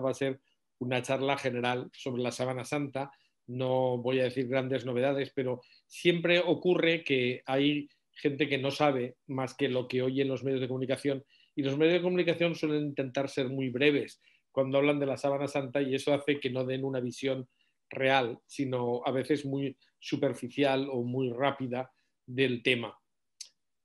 va a ser una charla general sobre la Sabana Santa. No voy a decir grandes novedades, pero siempre ocurre que hay gente que no sabe más que lo que oye los medios de comunicación y los medios de comunicación suelen intentar ser muy breves cuando hablan de la sábana santa y eso hace que no den una visión real, sino a veces muy superficial o muy rápida del tema.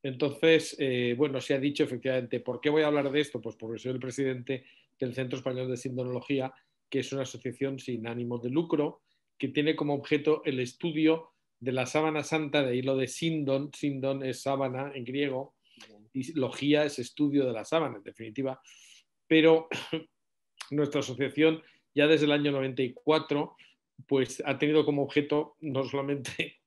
Entonces, eh, bueno, se ha dicho efectivamente, ¿por qué voy a hablar de esto? Pues porque soy el presidente del Centro Español de Sindonología, que es una asociación sin ánimo de lucro que tiene como objeto el estudio de la sábana santa de hilo de Sindon. Sindon es sábana en griego y logía es estudio de la sábana, en definitiva. Pero nuestra asociación ya desde el año 94 pues ha tenido como objeto no solamente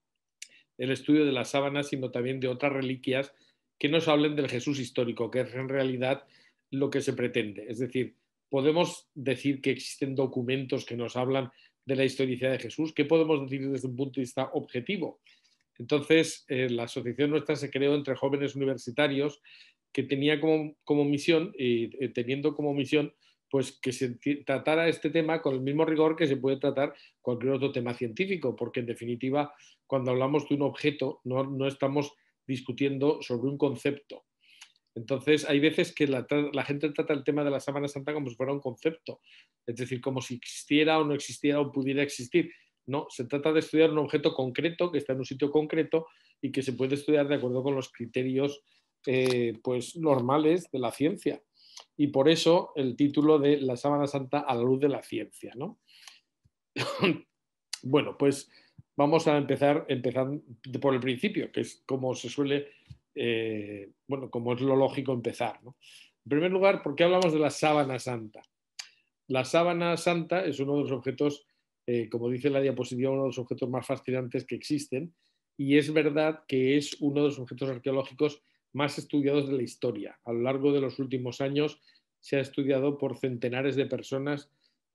el estudio de la sábana, sino también de otras reliquias que nos hablen del Jesús histórico, que es en realidad lo que se pretende. Es decir, podemos decir que existen documentos que nos hablan de la historicidad de Jesús? ¿Qué podemos decir desde un punto de vista objetivo? Entonces, eh, la asociación nuestra se creó entre jóvenes universitarios que tenía como, misión, y eh, teniendo como misión, pues que se tratara este tema con el mismo rigor que se puede tratar cualquier otro tema científico, porque en definitiva, cuando hablamos de un objeto, no estamos discutiendo sobre un concepto, entonces, hay veces que la, gente trata el tema de la sábana Santa como si fuera un concepto, es decir, como si existiera o no existiera o pudiera existir. No, se trata de estudiar un objeto concreto que está en un sitio concreto y que se puede estudiar de acuerdo con los criterios eh, pues, normales de la ciencia. Y por eso el título de La Sábana Santa a la luz de la ciencia. bueno, pues vamos a empezar, empezar por el principio, que es como se suele eh, bueno, como es lo lógico empezar. En primer lugar, ¿por qué hablamos de la sábana santa? La sábana santa es uno de los objetos, eh, como dice la diapositiva, uno de los objetos más fascinantes que existen y es verdad que es uno de los objetos arqueológicos más estudiados de la historia. A lo largo de los últimos años se ha estudiado por centenares de personas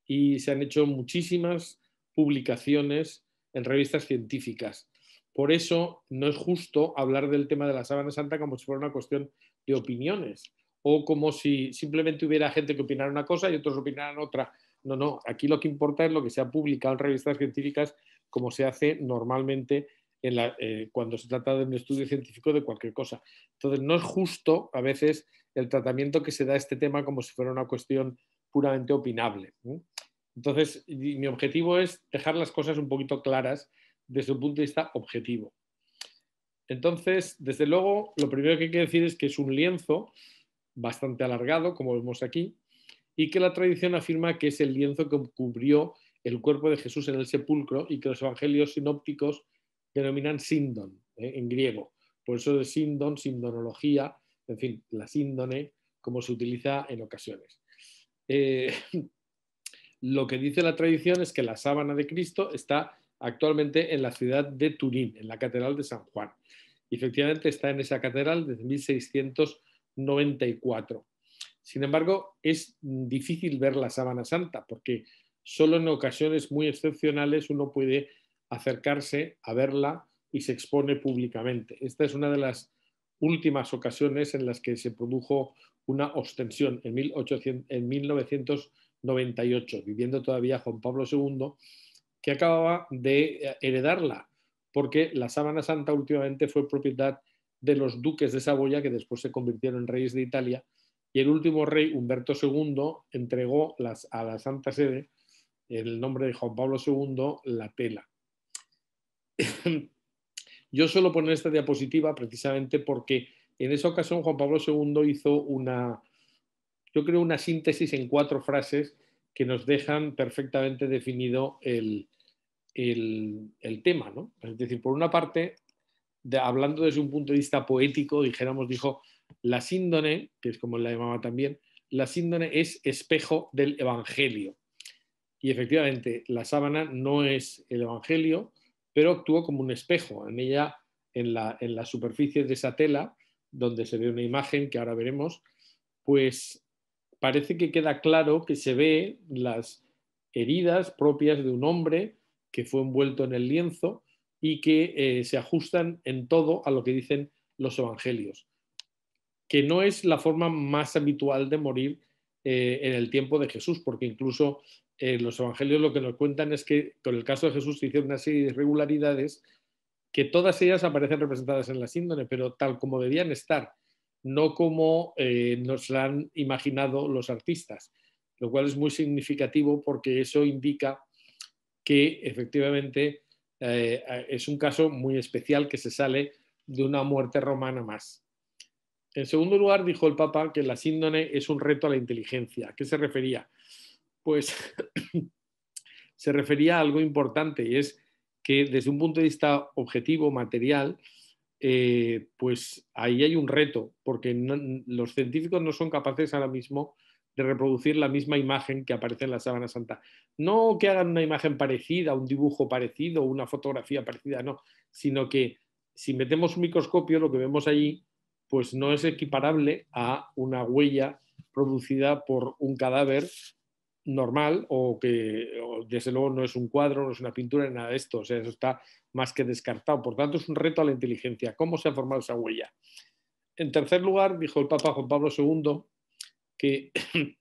y se han hecho muchísimas publicaciones en revistas científicas por eso no es justo hablar del tema de la sábana santa como si fuera una cuestión de opiniones o como si simplemente hubiera gente que opinara una cosa y otros opinaran otra. No, no, aquí lo que importa es lo que se ha publicado en revistas científicas como se hace normalmente eh, cuando se trata de un estudio científico de cualquier cosa. Entonces, no es justo a veces el tratamiento que se da a este tema como si fuera una cuestión puramente opinable. Entonces, mi objetivo es dejar las cosas un poquito claras desde un punto de vista objetivo. Entonces, desde luego, lo primero que hay que decir es que es un lienzo bastante alargado, como vemos aquí, y que la tradición afirma que es el lienzo que cubrió el cuerpo de Jesús en el sepulcro y que los evangelios sinópticos denominan síndon ¿eh? en griego. Por eso de síndon, sindonología, en fin, la síndone, como se utiliza en ocasiones. Eh, lo que dice la tradición es que la sábana de Cristo está actualmente en la ciudad de Turín, en la Catedral de San Juan. Y efectivamente está en esa catedral desde 1694. Sin embargo, es difícil ver la sábana santa porque solo en ocasiones muy excepcionales uno puede acercarse a verla y se expone públicamente. Esta es una de las últimas ocasiones en las que se produjo una ostensión en, en 1998, viviendo todavía Juan Pablo II que acababa de eh, heredarla, porque la sábana santa últimamente fue propiedad de los duques de Saboya, que después se convirtieron en reyes de Italia, y el último rey, Humberto II, entregó las, a la Santa Sede, el nombre de Juan Pablo II, la tela. Yo suelo poner esta diapositiva precisamente porque en esa ocasión Juan Pablo II hizo una, yo creo, una síntesis en cuatro frases que nos dejan perfectamente definido el, el, tema, ¿no? Es decir, por una parte, hablando desde un punto de vista poético, dijéramos, dijo, la síndone, que es como la llamaba también, la síndone es espejo del Evangelio. Y efectivamente, la sábana no es el Evangelio, pero actúa como un espejo. En ella, en la, en la superficie de esa tela, donde se ve una imagen que ahora veremos, pues parece que queda claro que se ve las heridas propias de un hombre que fue envuelto en el lienzo y que eh, se ajustan en todo a lo que dicen los evangelios, que no es la forma más habitual de morir eh, en el tiempo de Jesús, porque incluso eh, los evangelios lo que nos cuentan es que con el caso de Jesús se hicieron una serie de irregularidades que todas ellas aparecen representadas en la síndrome, pero tal como debían estar, no como nos han imaginado los artistas, lo cual es muy significativo porque eso indica que efectivamente eh, es un caso muy especial que se sale de una muerte romana más. En segundo lugar, dijo el Papa que la síndrome es un reto a la inteligencia. ¿A qué se refería? Pues se refería a algo importante y es que desde un punto de vista objetivo, material, eh, pues ahí hay un reto, porque los científicos no son capaces ahora mismo de reproducir la misma imagen que aparece en la sábana santa. No que hagan una imagen parecida, un dibujo parecido, una fotografía parecida, no, sino que si metemos un microscopio, lo que vemos allí, pues no es equiparable a una huella producida por un cadáver normal o que desde luego no es un cuadro, no es una pintura, nada de esto. O sea, eso está más que descartado. Por tanto, es un reto a la inteligencia. ¿Cómo se ha formado esa huella? En tercer lugar, dijo el Papa Juan Pablo II, que,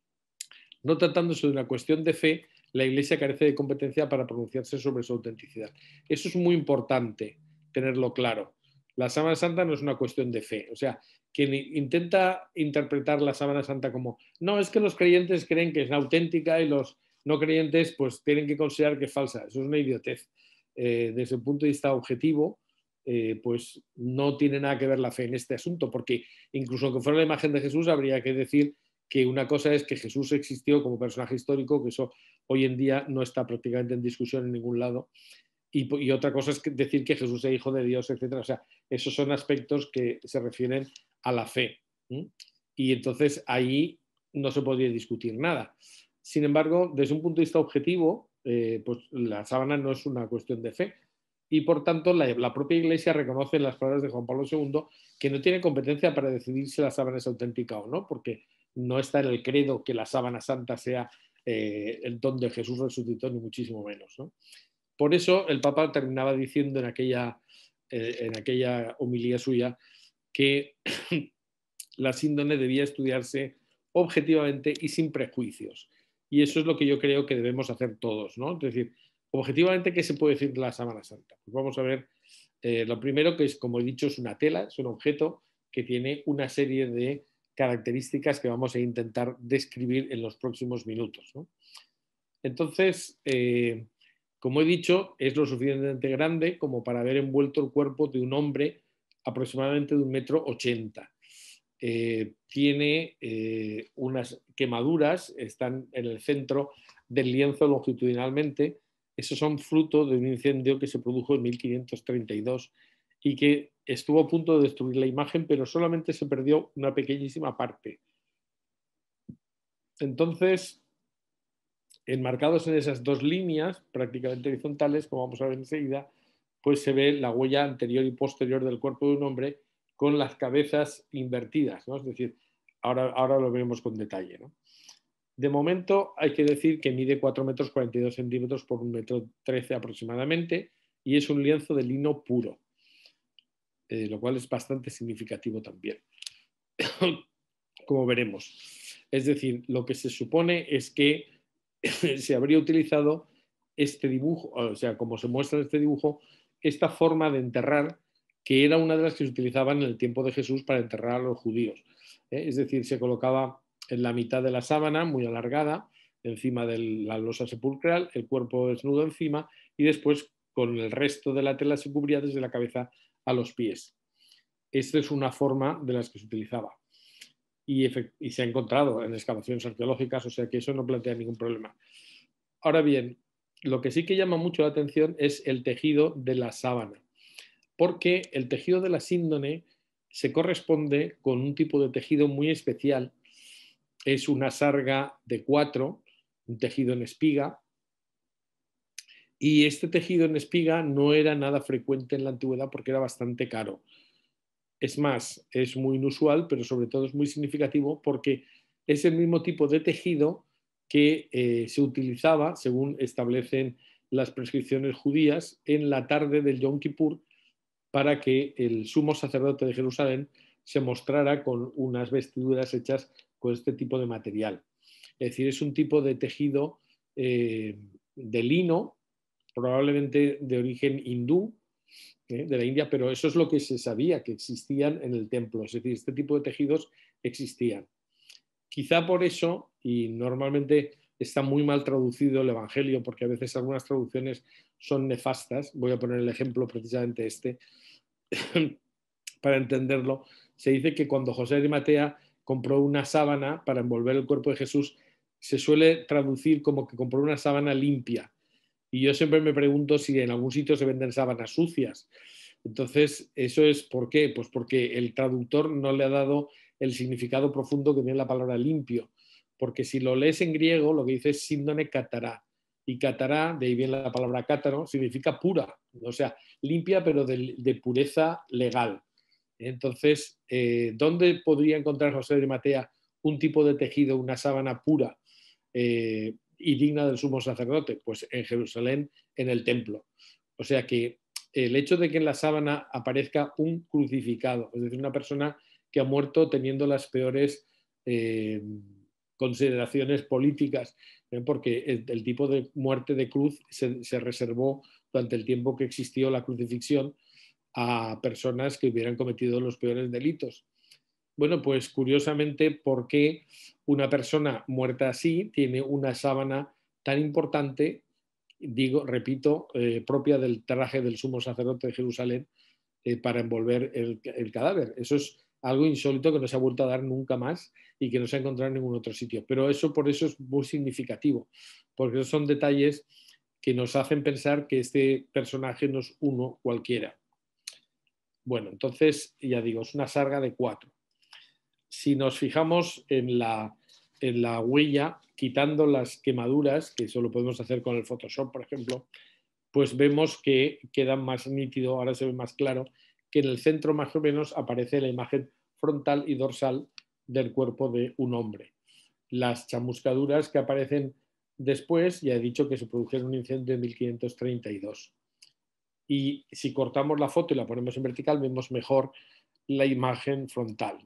no tratándose de una cuestión de fe, la Iglesia carece de competencia para pronunciarse sobre su autenticidad. Eso es muy importante tenerlo claro. La Sábana Santa no es una cuestión de fe. O sea, quien intenta interpretar la Sábana Santa como, no, es que los creyentes creen que es auténtica y los no creyentes pues tienen que considerar que es falsa. Eso es una idiotez. Eh, desde el punto de vista objetivo, eh, pues no tiene nada que ver la fe en este asunto, porque incluso que fuera la imagen de Jesús, habría que decir que una cosa es que Jesús existió como personaje histórico, que eso hoy en día no está prácticamente en discusión en ningún lado, y, otra cosa es decir que Jesús es hijo de Dios, etc. O sea, esos son aspectos que se refieren a la fe. Y entonces ahí no se podría discutir nada. Sin embargo, desde un punto de vista objetivo, eh, pues la sábana no es una cuestión de fe. Y por tanto, la, la, propia Iglesia reconoce en las palabras de Juan Pablo II que no tiene competencia para decidir si la sábana es auténtica o no, porque no está en el credo que la sábana santa sea eh, el don de Jesús resucitó, ni muchísimo menos. Por eso el Papa terminaba diciendo en aquella, eh, en aquella homilía suya que la síndrome debía estudiarse objetivamente y sin prejuicios. Y eso es lo que yo creo que debemos hacer todos, ¿no? Es decir, objetivamente, ¿qué se puede decir de la Sábana Santa? Pues vamos a ver, eh, lo primero que es, como he dicho, es una tela, es un objeto que tiene una serie de características que vamos a intentar describir en los próximos minutos. Entonces, eh, como he dicho, es lo suficientemente grande como para haber envuelto el cuerpo de un hombre aproximadamente de un metro ochenta. Eh, tiene eh, unas quemaduras, están en el centro del lienzo longitudinalmente. Esos son fruto de un incendio que se produjo en 1532 y que estuvo a punto de destruir la imagen, pero solamente se perdió una pequeñísima parte. Entonces, enmarcados en esas dos líneas prácticamente horizontales, como vamos a ver enseguida, pues se ve la huella anterior y posterior del cuerpo de un hombre con las cabezas invertidas, ¿no? Es decir, ahora, ahora lo vemos con detalle, De momento hay que decir que mide 4 metros 42 centímetros por 1,13 metro 13 aproximadamente y es un lienzo de lino puro. Eh, lo cual es bastante significativo también, como veremos. Es decir, lo que se supone es que se habría utilizado este dibujo, o sea, como se muestra en este dibujo, esta forma de enterrar que era una de las que se utilizaban en el tiempo de Jesús para enterrar a los judíos. ¿eh? Es decir, se colocaba en la mitad de la sábana, muy alargada, encima de la losa sepulcral, el cuerpo desnudo encima y después con el resto de la tela se cubría desde la cabeza a los pies. Esta es una forma de las que se utilizaba y, se ha encontrado en excavaciones arqueológicas, o sea que eso no plantea ningún problema. Ahora bien, lo que sí que llama mucho la atención es el tejido de la sábana, porque el tejido de la síndone se corresponde con un tipo de tejido muy especial. Es una sarga de cuatro, un tejido en espiga, y este tejido en espiga no era nada frecuente en la antigüedad porque era bastante caro. Es más, es muy inusual, pero sobre todo es muy significativo porque es el mismo tipo de tejido que eh, se utilizaba, según establecen las prescripciones judías, en la tarde del Yom Kippur para que el sumo sacerdote de Jerusalén se mostrara con unas vestiduras hechas con este tipo de material. Es decir, es un tipo de tejido eh, de lino probablemente de origen hindú, ¿eh? de la India, pero eso es lo que se sabía, que existían en el templo, es decir, este tipo de tejidos existían. Quizá por eso, y normalmente está muy mal traducido el Evangelio, porque a veces algunas traducciones son nefastas, voy a poner el ejemplo precisamente este, para entenderlo, se dice que cuando José de Matea compró una sábana para envolver el cuerpo de Jesús, se suele traducir como que compró una sábana limpia, y yo siempre me pregunto si en algún sitio se venden sábanas sucias. Entonces, ¿eso es por qué? Pues porque el traductor no le ha dado el significado profundo que tiene la palabra limpio. Porque si lo lees en griego, lo que dice es síndone catará. Y catará, de ahí viene la palabra cátaro, significa pura, o sea, limpia pero de, pureza legal. Entonces, eh, ¿dónde podría encontrar José de Matea un tipo de tejido, una sábana pura? Eh, y digna del sumo sacerdote? Pues en Jerusalén, en el templo. O sea que el hecho de que en la sábana aparezca un crucificado, es decir, una persona que ha muerto teniendo las peores eh, consideraciones políticas, ¿eh? porque el, tipo de muerte de cruz se, reservó durante el tiempo que existió la crucifixión a personas que hubieran cometido los peores delitos. Bueno, pues curiosamente, ¿por qué una persona muerta así tiene una sábana tan importante, digo, repito, eh, propia del traje del sumo sacerdote de Jerusalén eh, para envolver el, cadáver. Eso es algo insólito que no se ha vuelto a dar nunca más y que no se ha encontrado en ningún otro sitio. Pero eso por eso es muy significativo, porque son detalles que nos hacen pensar que este personaje no es uno cualquiera. Bueno, entonces, ya digo, es una sarga de cuatro si nos fijamos en la, huella, quitando las quemaduras, que eso lo podemos hacer con el Photoshop, por ejemplo, pues vemos que queda más nítido, ahora se ve más claro, que en el centro más o menos aparece la imagen frontal y dorsal del cuerpo de un hombre. Las chamuscaduras que aparecen después, ya he dicho que se produjeron un incendio en 1532. Y si cortamos la foto y la ponemos en vertical, vemos mejor la imagen frontal.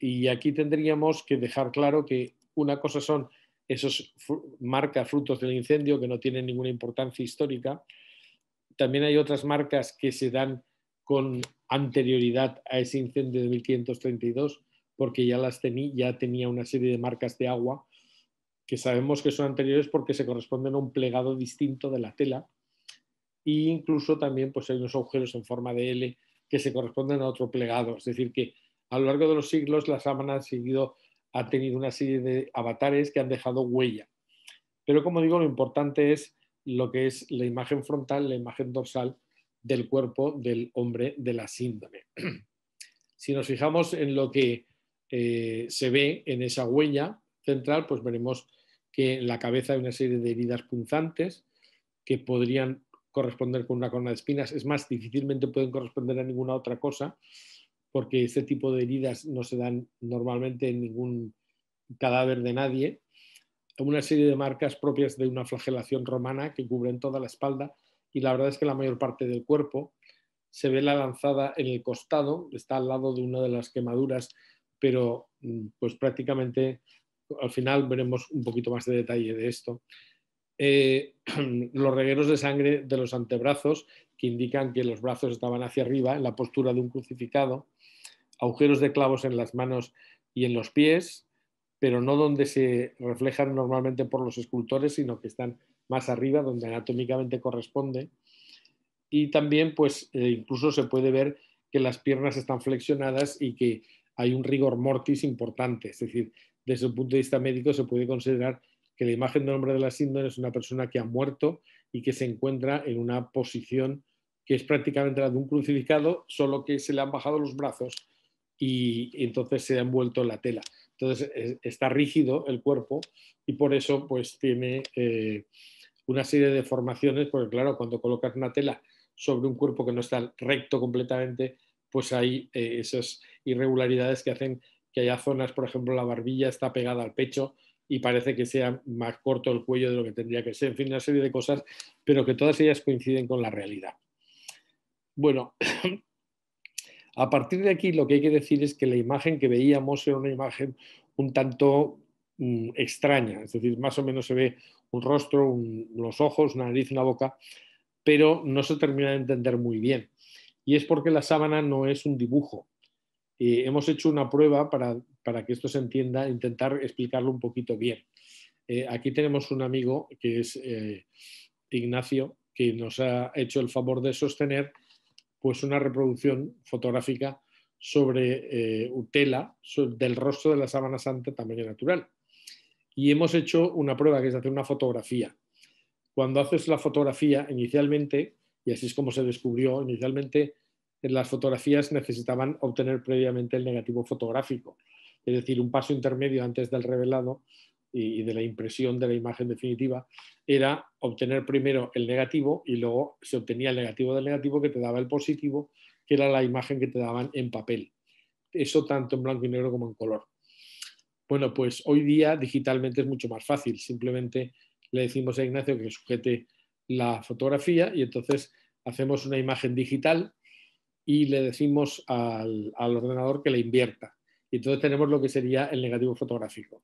Y aquí tendríamos que dejar claro que una cosa son esos marcas frutos del incendio que no tienen ninguna importancia histórica. También hay otras marcas que se dan con anterioridad a ese incendio de 1532, porque ya las tenía, ya tenía una serie de marcas de agua que sabemos que son anteriores porque se corresponden a un plegado distinto de la tela e incluso también pues hay unos agujeros en forma de L que se corresponden a otro plegado, es decir que a lo largo de los siglos la sábana ha, seguido, tenido una serie de avatares que han dejado huella. Pero como digo, lo importante es lo que es la imagen frontal, la imagen dorsal del cuerpo del hombre de la síndrome. Si nos fijamos en lo que eh, se ve en esa huella central, pues veremos que en la cabeza hay una serie de heridas punzantes que podrían corresponder con una corona de espinas. Es más, difícilmente pueden corresponder a ninguna otra cosa porque este tipo de heridas no se dan normalmente en ningún cadáver de nadie, una serie de marcas propias de una flagelación romana que cubren toda la espalda y la verdad es que la mayor parte del cuerpo se ve la lanzada en el costado, está al lado de una de las quemaduras, pero mm, pues prácticamente al final veremos un poquito más de detalle de esto. Eh, los regueros de sangre de los antebrazos que indican que los brazos estaban hacia arriba en la postura de un crucificado agujeros de clavos en las manos y en los pies, pero no donde se reflejan normalmente por los escultores, sino que están más arriba, donde anatómicamente corresponde. Y también, pues, eh, incluso se puede ver que las piernas están flexionadas y que hay un rigor mortis importante. Es decir, desde un punto de vista médico se puede considerar que la imagen del hombre de la síndrome es una persona que ha muerto y que se encuentra en una posición que es prácticamente la de un crucificado, solo que se le han bajado los brazos y, entonces se ha envuelto la tela. Entonces está rígido el cuerpo y por eso pues tiene eh, una serie de deformaciones, porque claro, cuando colocas una tela sobre un cuerpo que no está recto completamente, pues hay eh, esas irregularidades que hacen que haya zonas, por ejemplo, la barbilla está pegada al pecho y parece que sea más corto el cuello de lo que tendría que ser, en fin, una serie de cosas, pero que todas ellas coinciden con la realidad. Bueno, A partir de aquí lo que hay que decir es que la imagen que veíamos era una imagen un tanto mm, extraña, es decir, más o menos se ve un rostro, los ojos, una nariz, una boca, pero no se termina de entender muy bien. Y es porque la sábana no es un dibujo. hemos hecho una prueba para, que esto se entienda, intentar explicarlo un poquito bien. Eh, aquí tenemos un amigo que es eh, Ignacio, que nos ha hecho el favor de sostener pues una reproducción fotográfica sobre eh, tela del rostro de la sábana santa tamaño natural. Y hemos hecho una prueba que es hacer una fotografía. Cuando haces la fotografía, inicialmente, y así es como se descubrió, inicialmente las fotografías necesitaban obtener previamente el negativo fotográfico, es decir, un paso intermedio antes del revelado y, de la impresión de la imagen definitiva era obtener primero el negativo y luego se obtenía el negativo del negativo que te daba el positivo, que era la imagen que te daban en papel. Eso tanto en blanco y negro como en color. Bueno, pues hoy día digitalmente es mucho más fácil. Simplemente le decimos a Ignacio que sujete la fotografía y entonces hacemos una imagen digital y le decimos al, ordenador que la invierta. Y entonces tenemos lo que sería el negativo fotográfico.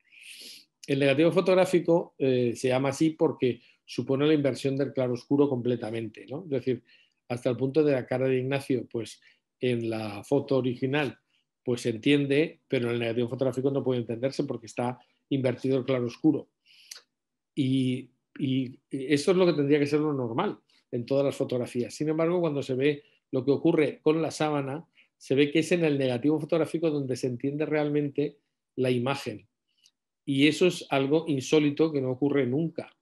El negativo fotográfico eh, se llama así porque supone la inversión del claroscuro completamente, Es decir, hasta el punto de la cara de Ignacio, pues en la foto original, pues se entiende, pero en el negativo fotográfico no puede entenderse porque está invertido el claroscuro. oscuro. y eso es lo que tendría que ser lo normal en todas las fotografías. Sin embargo, cuando se ve lo que ocurre con la sábana, se ve que es en el negativo fotográfico donde se entiende realmente la imagen, y eso es algo insólito que no ocurre nunca.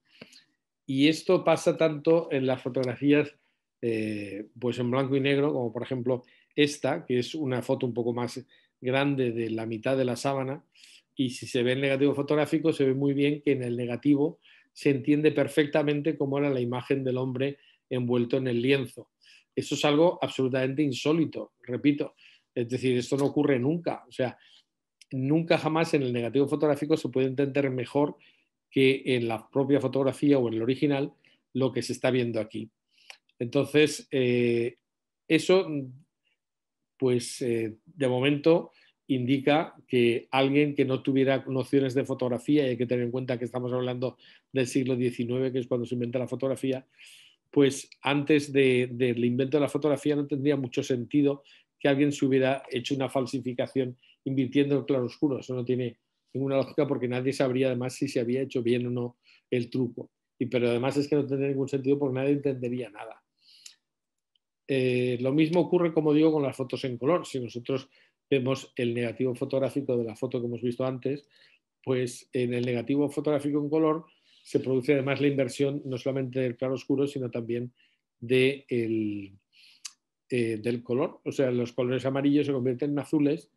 Y esto pasa tanto en las fotografías eh, pues en blanco y negro, como por ejemplo esta, que es una foto un poco más grande de la mitad de la sábana, y si se ve en negativo fotográfico, se ve muy bien que en el negativo se entiende perfectamente cómo era la imagen del hombre envuelto en el lienzo. Eso es algo absolutamente insólito, repito. Es decir, esto no ocurre nunca. O sea, nunca jamás en el negativo fotográfico se puede entender mejor que en la propia fotografía o en el original lo que se está viendo aquí. Entonces, eh, eso, pues eh, de momento indica que alguien que no tuviera nociones de fotografía, y hay que tener en cuenta que estamos hablando del siglo XIX, que es cuando se inventa la fotografía, pues antes del invento de la fotografía no tendría mucho sentido que alguien se hubiera hecho una falsificación invirtiendo el oscuro. Eso no tiene ninguna lógica porque nadie sabría además si se había hecho bien o no el truco. Y, pero además es que no tendría ningún sentido porque nadie entendería nada. Eh, lo mismo ocurre, como digo, con las fotos en color. Si nosotros vemos el negativo fotográfico de la foto que hemos visto antes, pues en el negativo fotográfico en color se produce además la inversión no solamente del claro oscuro, sino también de eh, del color, o sea, los colores amarillos se convierten en azules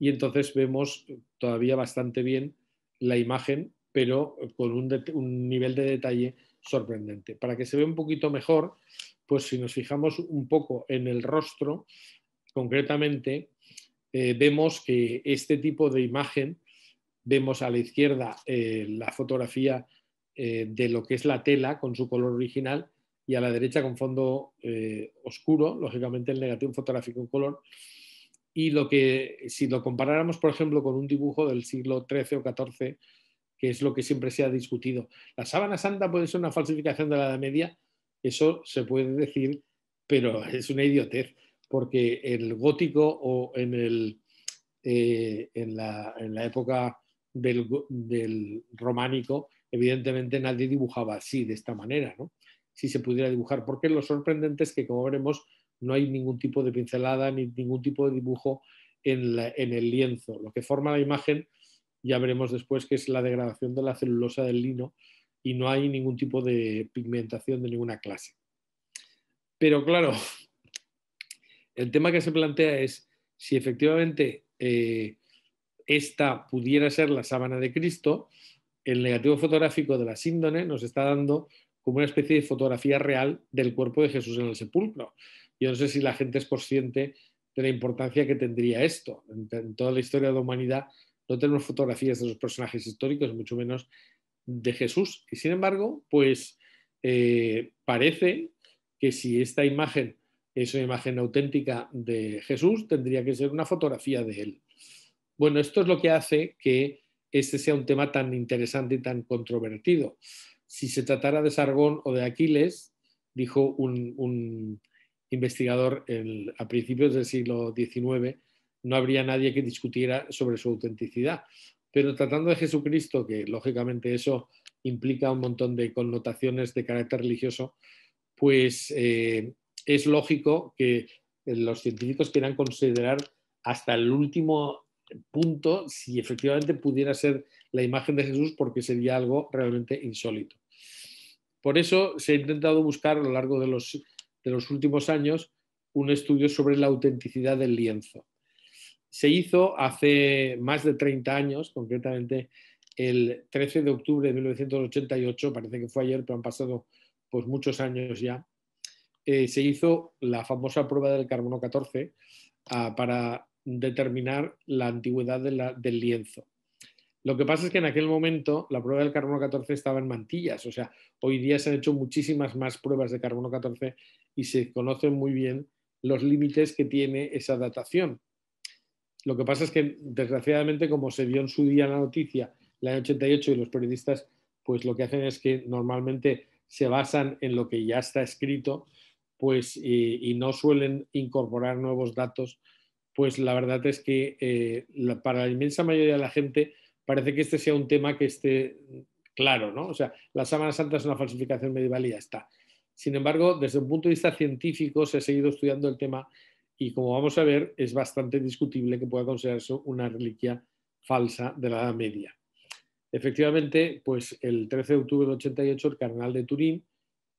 y entonces vemos todavía bastante bien la imagen, pero con un, nivel de detalle sorprendente. Para que se vea un poquito mejor, pues si nos fijamos un poco en el rostro, concretamente eh, vemos que este tipo de imagen, vemos a la izquierda eh, la fotografía de lo que es la tela con su color original y a la derecha con fondo eh, oscuro, lógicamente el negativo fotográfico en color. Y lo que, si lo comparáramos, por ejemplo, con un dibujo del siglo XIII o XIV, que es lo que siempre se ha discutido, ¿la sábana santa puede ser una falsificación de la Edad Media? Eso se puede decir, pero es una idiotez, porque el gótico o en, eh, en, la, época del, del románico, evidentemente nadie dibujaba así, de esta manera, ¿no? si se pudiera dibujar, porque lo sorprendente es que, como veremos, no hay ningún tipo de pincelada ni ningún tipo de dibujo en, el lienzo. Lo que forma la imagen, ya veremos después, que es la degradación de la celulosa del lino y no hay ningún tipo de pigmentación de ninguna clase. Pero claro, el tema que se plantea es si efectivamente eh, esta pudiera ser la sábana de Cristo, el negativo fotográfico de la síndone nos está dando como una especie de fotografía real del cuerpo de Jesús en el sepulcro. Yo no sé si la gente es consciente de la importancia que tendría esto. En, toda la historia de la humanidad no tenemos fotografías de los personajes históricos, mucho menos de Jesús. Y sin embargo, pues eh, parece que si esta imagen es una imagen auténtica de Jesús, tendría que ser una fotografía de él. Bueno, esto es lo que hace que este sea un tema tan interesante y tan controvertido si se tratara de Sargón o de Aquiles, dijo un, investigador a principios del siglo XIX, no habría nadie que discutiera sobre su autenticidad. Pero tratando de Jesucristo, que lógicamente eso implica un montón de connotaciones de carácter religioso, pues eh, es lógico que los científicos quieran considerar hasta el último punto si efectivamente pudiera ser la imagen de Jesús porque sería algo realmente insólito. Por eso se ha intentado buscar a lo largo de los, últimos años un estudio sobre la autenticidad del lienzo. Se hizo hace más de 30 años, concretamente el 13 de octubre de 1988, parece que fue ayer, pero han pasado pues, muchos años ya, eh, se hizo la famosa prueba del carbono 14 ah, para determinar la antigüedad del lienzo. Lo que pasa es que en aquel momento la prueba del carbono 14 estaba en mantillas, o sea, hoy día se han hecho muchísimas más pruebas de carbono 14 y se conocen muy bien los límites que tiene esa datación. Lo que pasa es que, desgraciadamente, como se vio en su día en la noticia, el año 88 y los periodistas, pues lo que hacen es que normalmente se basan en lo que ya está escrito, pues y, no suelen incorporar nuevos datos, pues la verdad es que eh, para la inmensa mayoría de la gente parece que este sea un tema que esté claro, ¿no? O sea, la semana Santa es una falsificación medieval y ya está. Sin embargo, desde un punto de vista científico se ha seguido estudiando el tema y como vamos a ver, es bastante discutible que pueda considerarse una reliquia falsa de la Edad Media. Efectivamente, pues el 13 de octubre de 88 el carnal de Turín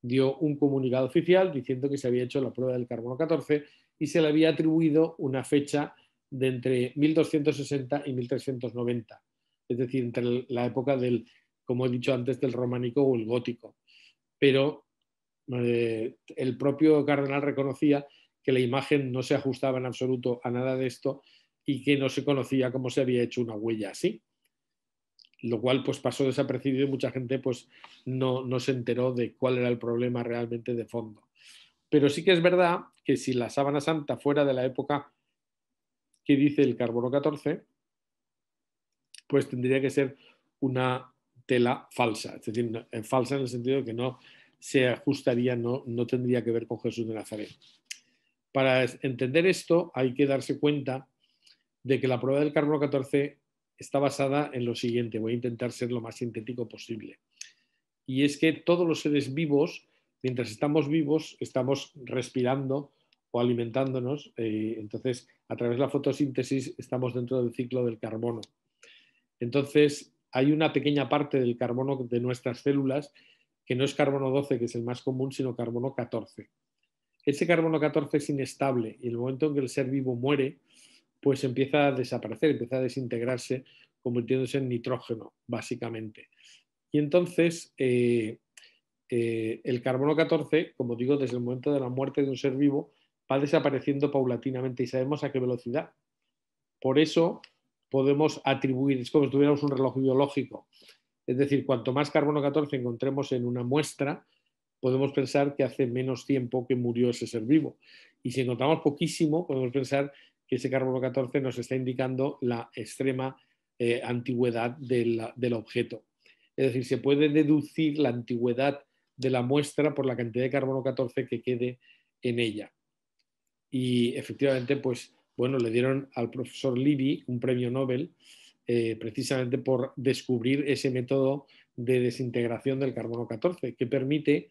dio un comunicado oficial diciendo que se había hecho la prueba del carbono 14 y se le había atribuido una fecha de entre 1260 y 1390 es decir, entre la época del, como he dicho antes, del románico o el gótico. Pero eh, el propio cardenal reconocía que la imagen no se ajustaba en absoluto a nada de esto y que no se conocía cómo se había hecho una huella así, lo cual pues pasó desapercibido y mucha gente pues no, no se enteró de cuál era el problema realmente de fondo. Pero sí que es verdad que si la sábana santa fuera de la época que dice el carbono 14, pues tendría que ser una tela falsa, es decir, eh, falsa en el sentido de que no se ajustaría, no, no tendría que ver con Jesús de Nazaret. Para entender esto hay que darse cuenta de que la prueba del carbono 14 está basada en lo siguiente, voy a intentar ser lo más sintético posible, y es que todos los seres vivos, mientras estamos vivos, estamos respirando o alimentándonos, eh, entonces a través de la fotosíntesis estamos dentro del ciclo del carbono. Entonces, hay una pequeña parte del carbono de nuestras células que no es carbono 12, que es el más común, sino carbono 14. Ese carbono 14 es inestable y en el momento en que el ser vivo muere, pues empieza a desaparecer, empieza a desintegrarse, convirtiéndose en nitrógeno, básicamente. Y entonces, eh, eh, el carbono 14, como digo, desde el momento de la muerte de un ser vivo, va desapareciendo paulatinamente y sabemos a qué velocidad. Por eso, podemos atribuir, es como si tuviéramos un reloj biológico. Es decir, cuanto más carbono 14 encontremos en una muestra, podemos pensar que hace menos tiempo que murió ese ser vivo. Y si encontramos poquísimo, podemos pensar que ese carbono 14 nos está indicando la extrema eh, antigüedad del, del objeto. Es decir, se puede deducir la antigüedad de la muestra por la cantidad de carbono 14 que quede en ella. Y efectivamente, pues bueno, le dieron al profesor Libby un premio Nobel eh, precisamente por descubrir ese método de desintegración del carbono 14 que permite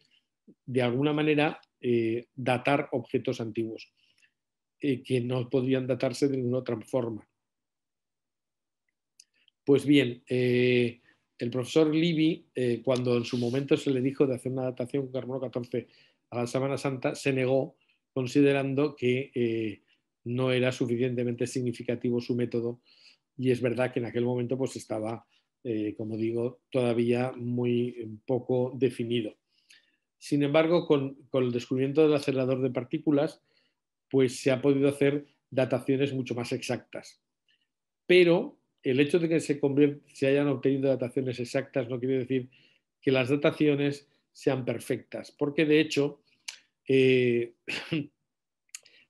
de alguna manera eh, datar objetos antiguos eh, que no podían datarse de ninguna otra forma. Pues bien, el profesor Libby, cuando en su momento se le dijo de hacer una datación con carbono 14 a la Semana Santa, se negó considerando que no era suficientemente significativo su método y es verdad que en aquel momento pues estaba, eh, como digo, todavía muy eh, poco definido. Sin embargo, con, el descubrimiento del acelerador de partículas, pues se ha podido hacer dataciones mucho más exactas. Pero el hecho de que se, se hayan obtenido dataciones exactas no quiere decir que las dataciones sean perfectas, porque de hecho eh,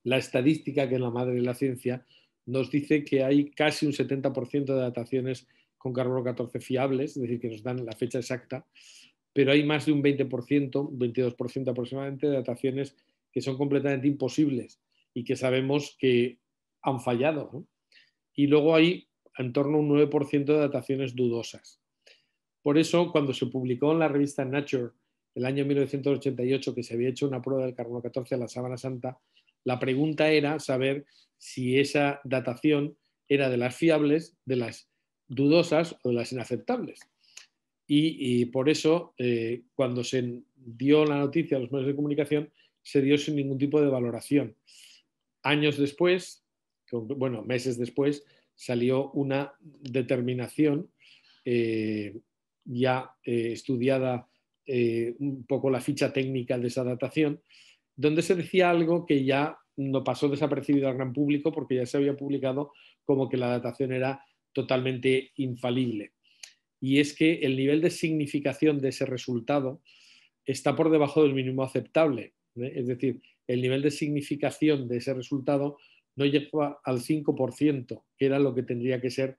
la estadística, que es la madre de la ciencia, nos dice que hay casi un 70% de dataciones con carbono 14 fiables, es decir, que nos dan la fecha exacta, pero hay más de un 20%, 22% aproximadamente, de dataciones que son completamente imposibles y que sabemos que han fallado. Y luego hay en torno a un 9% de dataciones dudosas. Por eso, cuando se publicó en la revista Nature el año 1988 que se había hecho una prueba del carbono 14 a la sábana santa, la pregunta era saber si esa datación era de las fiables, de las dudosas o de las inaceptables. Y, por eso, eh, cuando se dio la noticia a los medios de comunicación, se dio sin ningún tipo de valoración. Años después, bueno, meses después, salió una determinación eh, ya eh, estudiada un poco la ficha técnica de esa datación donde se decía algo que ya no pasó desapercibido al gran público porque ya se había publicado como que la datación era totalmente infalible. Y es que el nivel de significación de ese resultado está por debajo del mínimo aceptable. ¿eh? Es decir, el nivel de significación de ese resultado no llegaba al 5%, que era lo que tendría que ser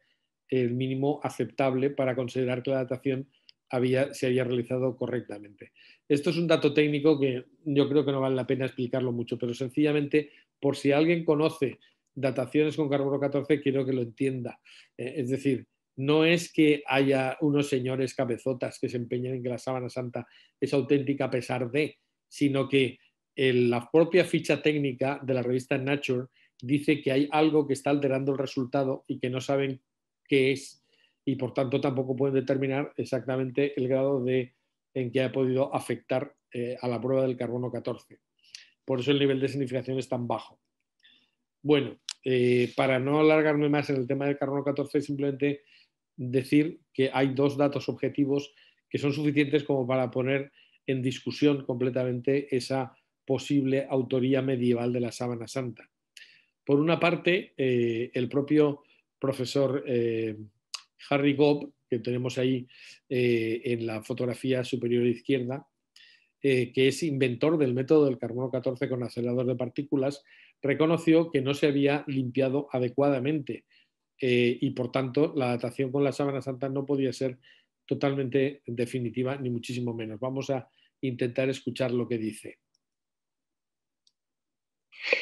el mínimo aceptable para considerar que la datación había, se había realizado correctamente. Esto es un dato técnico que yo creo que no vale la pena explicarlo mucho, pero sencillamente por si alguien conoce dataciones con carbono 14, quiero que lo entienda. Eh, es decir, no es que haya unos señores cabezotas que se empeñen en que la sábana santa es auténtica a pesar de, sino que eh, la propia ficha técnica de la revista Nature dice que hay algo que está alterando el resultado y que no saben qué es y por tanto tampoco pueden determinar exactamente el grado de, en que ha podido afectar eh, a la prueba del carbono 14. Por eso el nivel de significación es tan bajo. Bueno, eh, para no alargarme más en el tema del carbono 14, simplemente decir que hay dos datos objetivos que son suficientes como para poner en discusión completamente esa posible autoría medieval de la sábana santa. Por una parte, eh, el propio profesor Harry Gobb, que tenemos ahí eh, en la fotografía superior izquierda, eh, que es inventor del método del carbono 14 con acelerador de partículas, reconoció que no se había limpiado adecuadamente eh, y por tanto la datación con la sábana santa no podía ser totalmente definitiva ni muchísimo menos. Vamos a intentar escuchar lo que dice.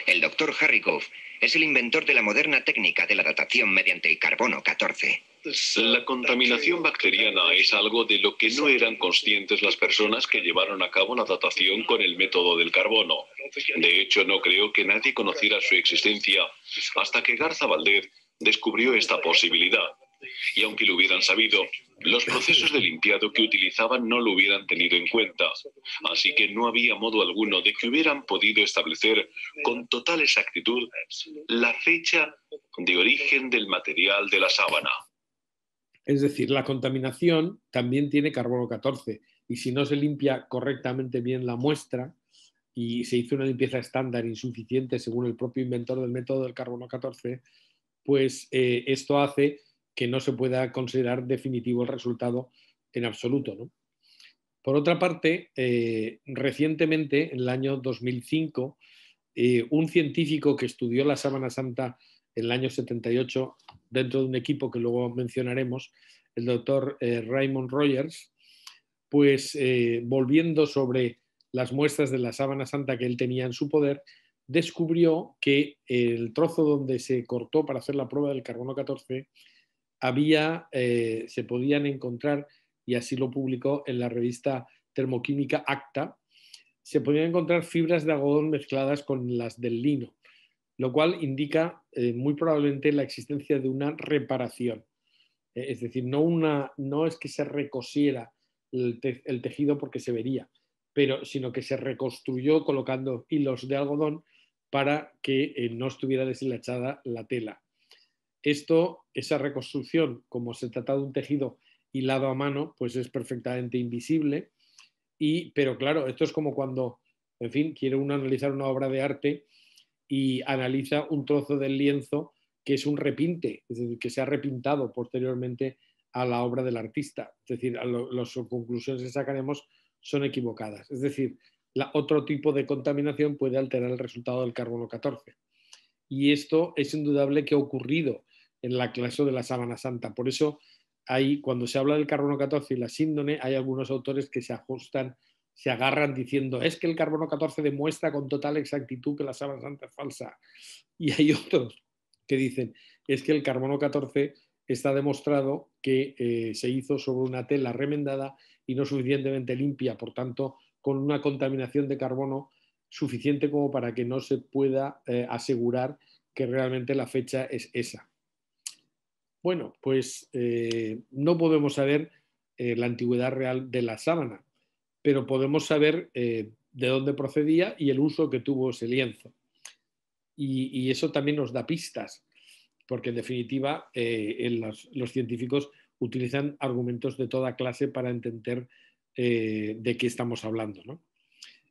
El doctor Goff es el inventor de la moderna técnica de la datación mediante el carbono 14. La contaminación bacteriana es algo de lo que no eran conscientes las personas que llevaron a cabo la datación con el método del carbono. De hecho, no creo que nadie conociera su existencia hasta que Garza Valdez descubrió esta posibilidad. Y aunque lo hubieran sabido, los procesos de limpiado que utilizaban no lo hubieran tenido en cuenta, así que no había modo alguno de que hubieran podido establecer con total exactitud la fecha de origen del material de la sábana. Es decir, la contaminación también tiene carbono 14 y si no se limpia correctamente bien la muestra y se hizo una limpieza estándar insuficiente según el propio inventor del método del carbono 14, pues eh, esto hace que no se pueda considerar definitivo el resultado en absoluto. Por otra parte, eh, recientemente, en el año 2005, eh, un científico que estudió la sábana santa en el año 78 dentro de un equipo que luego mencionaremos, el doctor eh, Raymond Rogers, pues volviendo sobre las muestras de la sábana santa que él tenía en su poder, descubrió que el trozo donde se cortó para hacer la prueba del carbono 14 había, eh, se podían encontrar, y así lo publicó en la revista termoquímica Acta, se podían encontrar fibras de algodón mezcladas con las del lino, lo cual indica eh, muy probablemente la existencia de una reparación. Eh, es decir, no, es que se recosiera el, tejido porque se vería, pero, sino que se reconstruyó colocando hilos de algodón para que no estuviera deshilachada la tela. Esto, esa reconstrucción, como se trata de un tejido hilado a mano, pues es perfectamente invisible. Y, pero claro, esto es como cuando, en fin, quiere uno analizar una obra de arte y analiza un trozo del lienzo que es un repinte, es decir, que se ha repintado posteriormente a la obra del artista. Es decir, las conclusiones que sacaremos son equivocadas. Es decir, otro tipo de contaminación puede alterar el resultado del carbono 14. Y esto es indudable que ha ocurrido en la clase de la sábana santa. Por eso, hay cuando se habla del carbono 14 y la síndone, hay algunos autores que se ajustan, se agarran diciendo, es que el carbono 14 demuestra con total exactitud que la sábana santa es falsa. Y hay otros que dicen, es que el carbono 14 está demostrado que eh, se hizo sobre una tela remendada y no suficientemente limpia, por tanto, con una contaminación de carbono suficiente como para que no se pueda eh, asegurar que realmente la fecha es esa. Bueno, pues eh, no podemos saber eh, la antigüedad real de la sábana, pero podemos saber eh, de dónde procedía y el uso que tuvo ese lienzo. Y, eso también nos da pistas, porque en definitiva los, científicos utilizan argumentos de toda clase para entender de qué estamos hablando.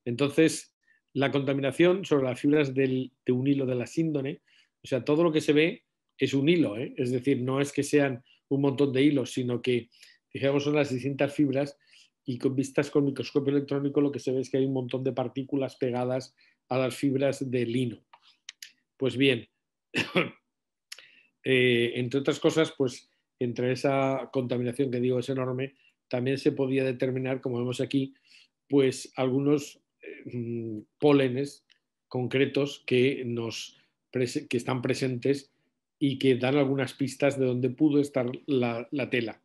Entonces, la contaminación sobre las fibras de un hilo de la síndone, o sea, todo lo que se ve es un hilo, ¿eh? es decir, no es que sean un montón de hilos, sino que, fijemos son las distintas fibras y con vistas con microscopio electrónico lo que se ve es que hay un montón de partículas pegadas a las fibras de lino. Pues bien, eh, entre otras cosas, pues entre esa contaminación que digo es enorme, también se podía determinar, como vemos aquí, pues algunos eh, mm, pólenes concretos que, nos, que están presentes y que dan algunas pistas de dónde pudo estar la, tela.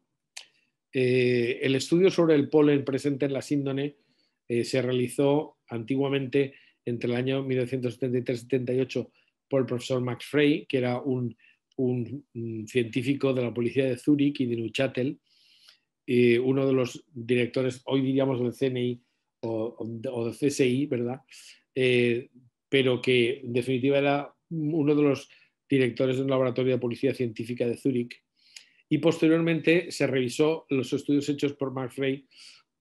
Eh, el estudio sobre el polen presente en la síndone eh, se realizó antiguamente entre el año 1973-78 por el profesor Max Frey, que era un, científico de la policía de Zúrich y de Neuchâtel, eh, uno de los directores, hoy diríamos del CNI o, o del CSI, ¿verdad? pero que en definitiva era uno de los directores de un laboratorio de policía científica de Zúrich, y posteriormente se revisó los estudios hechos por Frey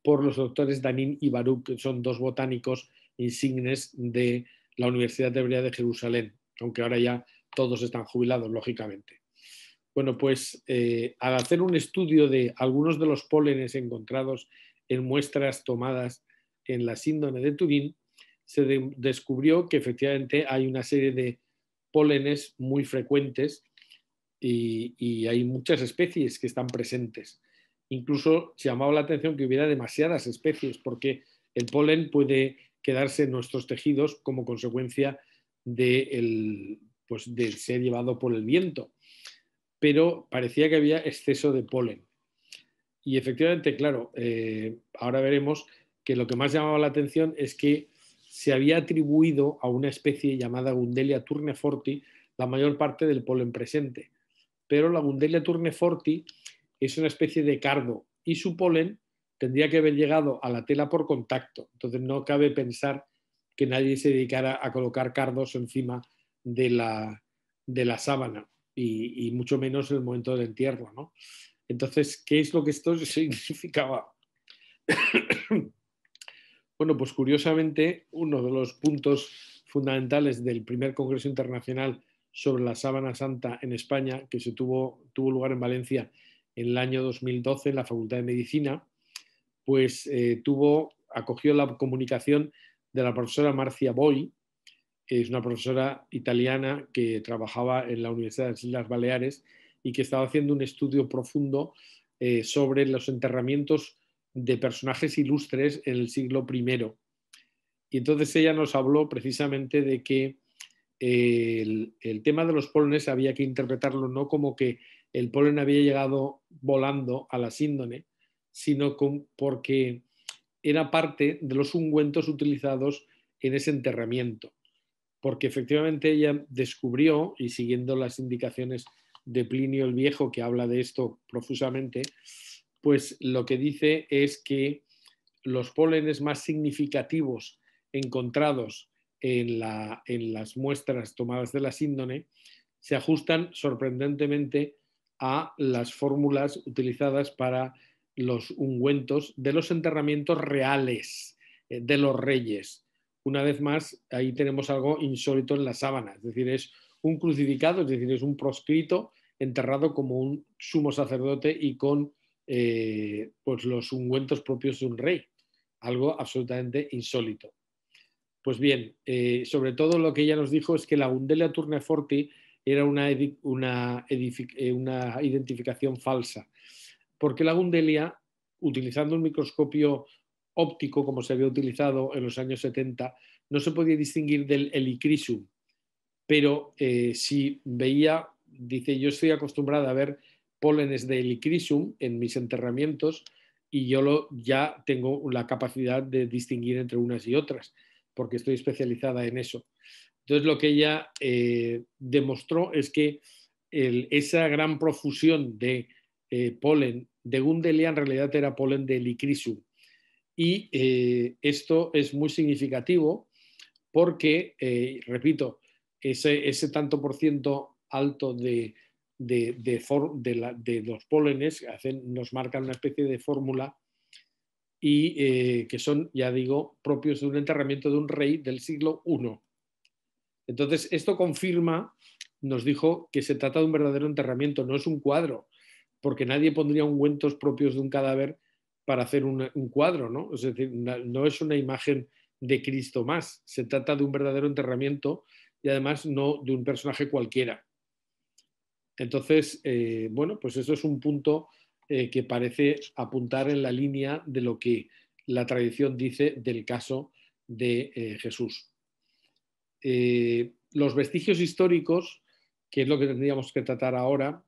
por los doctores Danin y Baruch, que son dos botánicos insignes de la Universidad de Hebrea de Jerusalén, aunque ahora ya todos están jubilados, lógicamente. Bueno, pues eh, al hacer un estudio de algunos de los pólenes encontrados en muestras tomadas en la síndrome de Turín, se descubrió que efectivamente hay una serie de pólenes muy frecuentes y, hay muchas especies que están presentes. Incluso se llamaba la atención que hubiera demasiadas especies porque el polen puede quedarse en nuestros tejidos como consecuencia pues, de, ser llevado por el viento. Pero parecía que había exceso de polen. Y efectivamente, claro, eh, ahora veremos que lo que más llamaba la atención es que se había atribuido a una especie llamada Gundelia turneforti la mayor parte del polen presente. Pero la Gundelia turneforti es una especie de cardo y su polen tendría que haber llegado a la tela por contacto. Entonces no cabe pensar que nadie se dedicara a colocar cardos encima de la, de la sábana y, mucho menos en el momento del entierro. Entonces, ¿qué es lo que esto significaba? Bueno, pues curiosamente, uno de los puntos fundamentales del primer Congreso Internacional sobre la Sábana Santa en España, que se tuvo, lugar en Valencia en el año 2012 en la Facultad de Medicina, pues eh, tuvo, acogió la comunicación de la profesora Marcia Boy, que es una profesora italiana que trabajaba en la Universidad de las Islas Baleares y que estaba haciendo un estudio profundo eh, sobre los enterramientos de personajes ilustres en el siglo I. Y entonces ella nos habló precisamente de que eh, el, tema de los polenes había que interpretarlo no como que el polen había llegado volando a la síndone, sino porque era parte de los ungüentos utilizados en ese enterramiento. Porque efectivamente ella descubrió, y siguiendo las indicaciones de Plinio el Viejo, que habla de esto profusamente, pues lo que dice es que los pólenes más significativos encontrados en, las muestras tomadas de la síndone se ajustan sorprendentemente a las fórmulas utilizadas para los ungüentos de los enterramientos reales eh, de los reyes. Una vez más, ahí tenemos algo insólito en la sábana, es decir, es un crucificado, es decir, es un proscrito enterrado como un sumo sacerdote y con eh, pues los ungüentos propios de un rey, algo absolutamente insólito. Pues bien, eh, sobre todo lo que ella nos dijo es que la Gundelia Turneforti era una, eh, una, identificación falsa, porque la Gundelia, utilizando un microscopio óptico como se había utilizado en los años 70, no se podía distinguir del helicrisum, pero si veía, dice, yo estoy acostumbrada a ver pólenes de helicrisum en mis enterramientos y yo lo, ya tengo la capacidad de distinguir entre unas y otras, porque estoy especializada en eso. Entonces, lo que ella eh, demostró es que esa gran profusión de eh, polen de Gundelia en realidad era polen de helicrisum, Y eh, esto es muy significativo porque, repito, ese, ese tanto por ciento alto de de, de, la, de los pólenes nos marcan una especie de fórmula y eh, que son, ya digo, propios de un enterramiento de un rey del siglo I. Entonces, esto confirma, nos dijo, que se trata de un verdadero enterramiento, no es un cuadro, porque nadie pondría ungüentos propios de un cadáver para hacer un cuadro, ¿no? Es decir, no es una imagen de Cristo más, se trata de un verdadero enterramiento y además no de un personaje cualquiera. Entonces, eh, bueno, pues eso es un punto eh, que parece apuntar en la línea de lo que la tradición dice del caso de eh, Jesús. los vestigios históricos, que es lo que tendríamos que tratar ahora,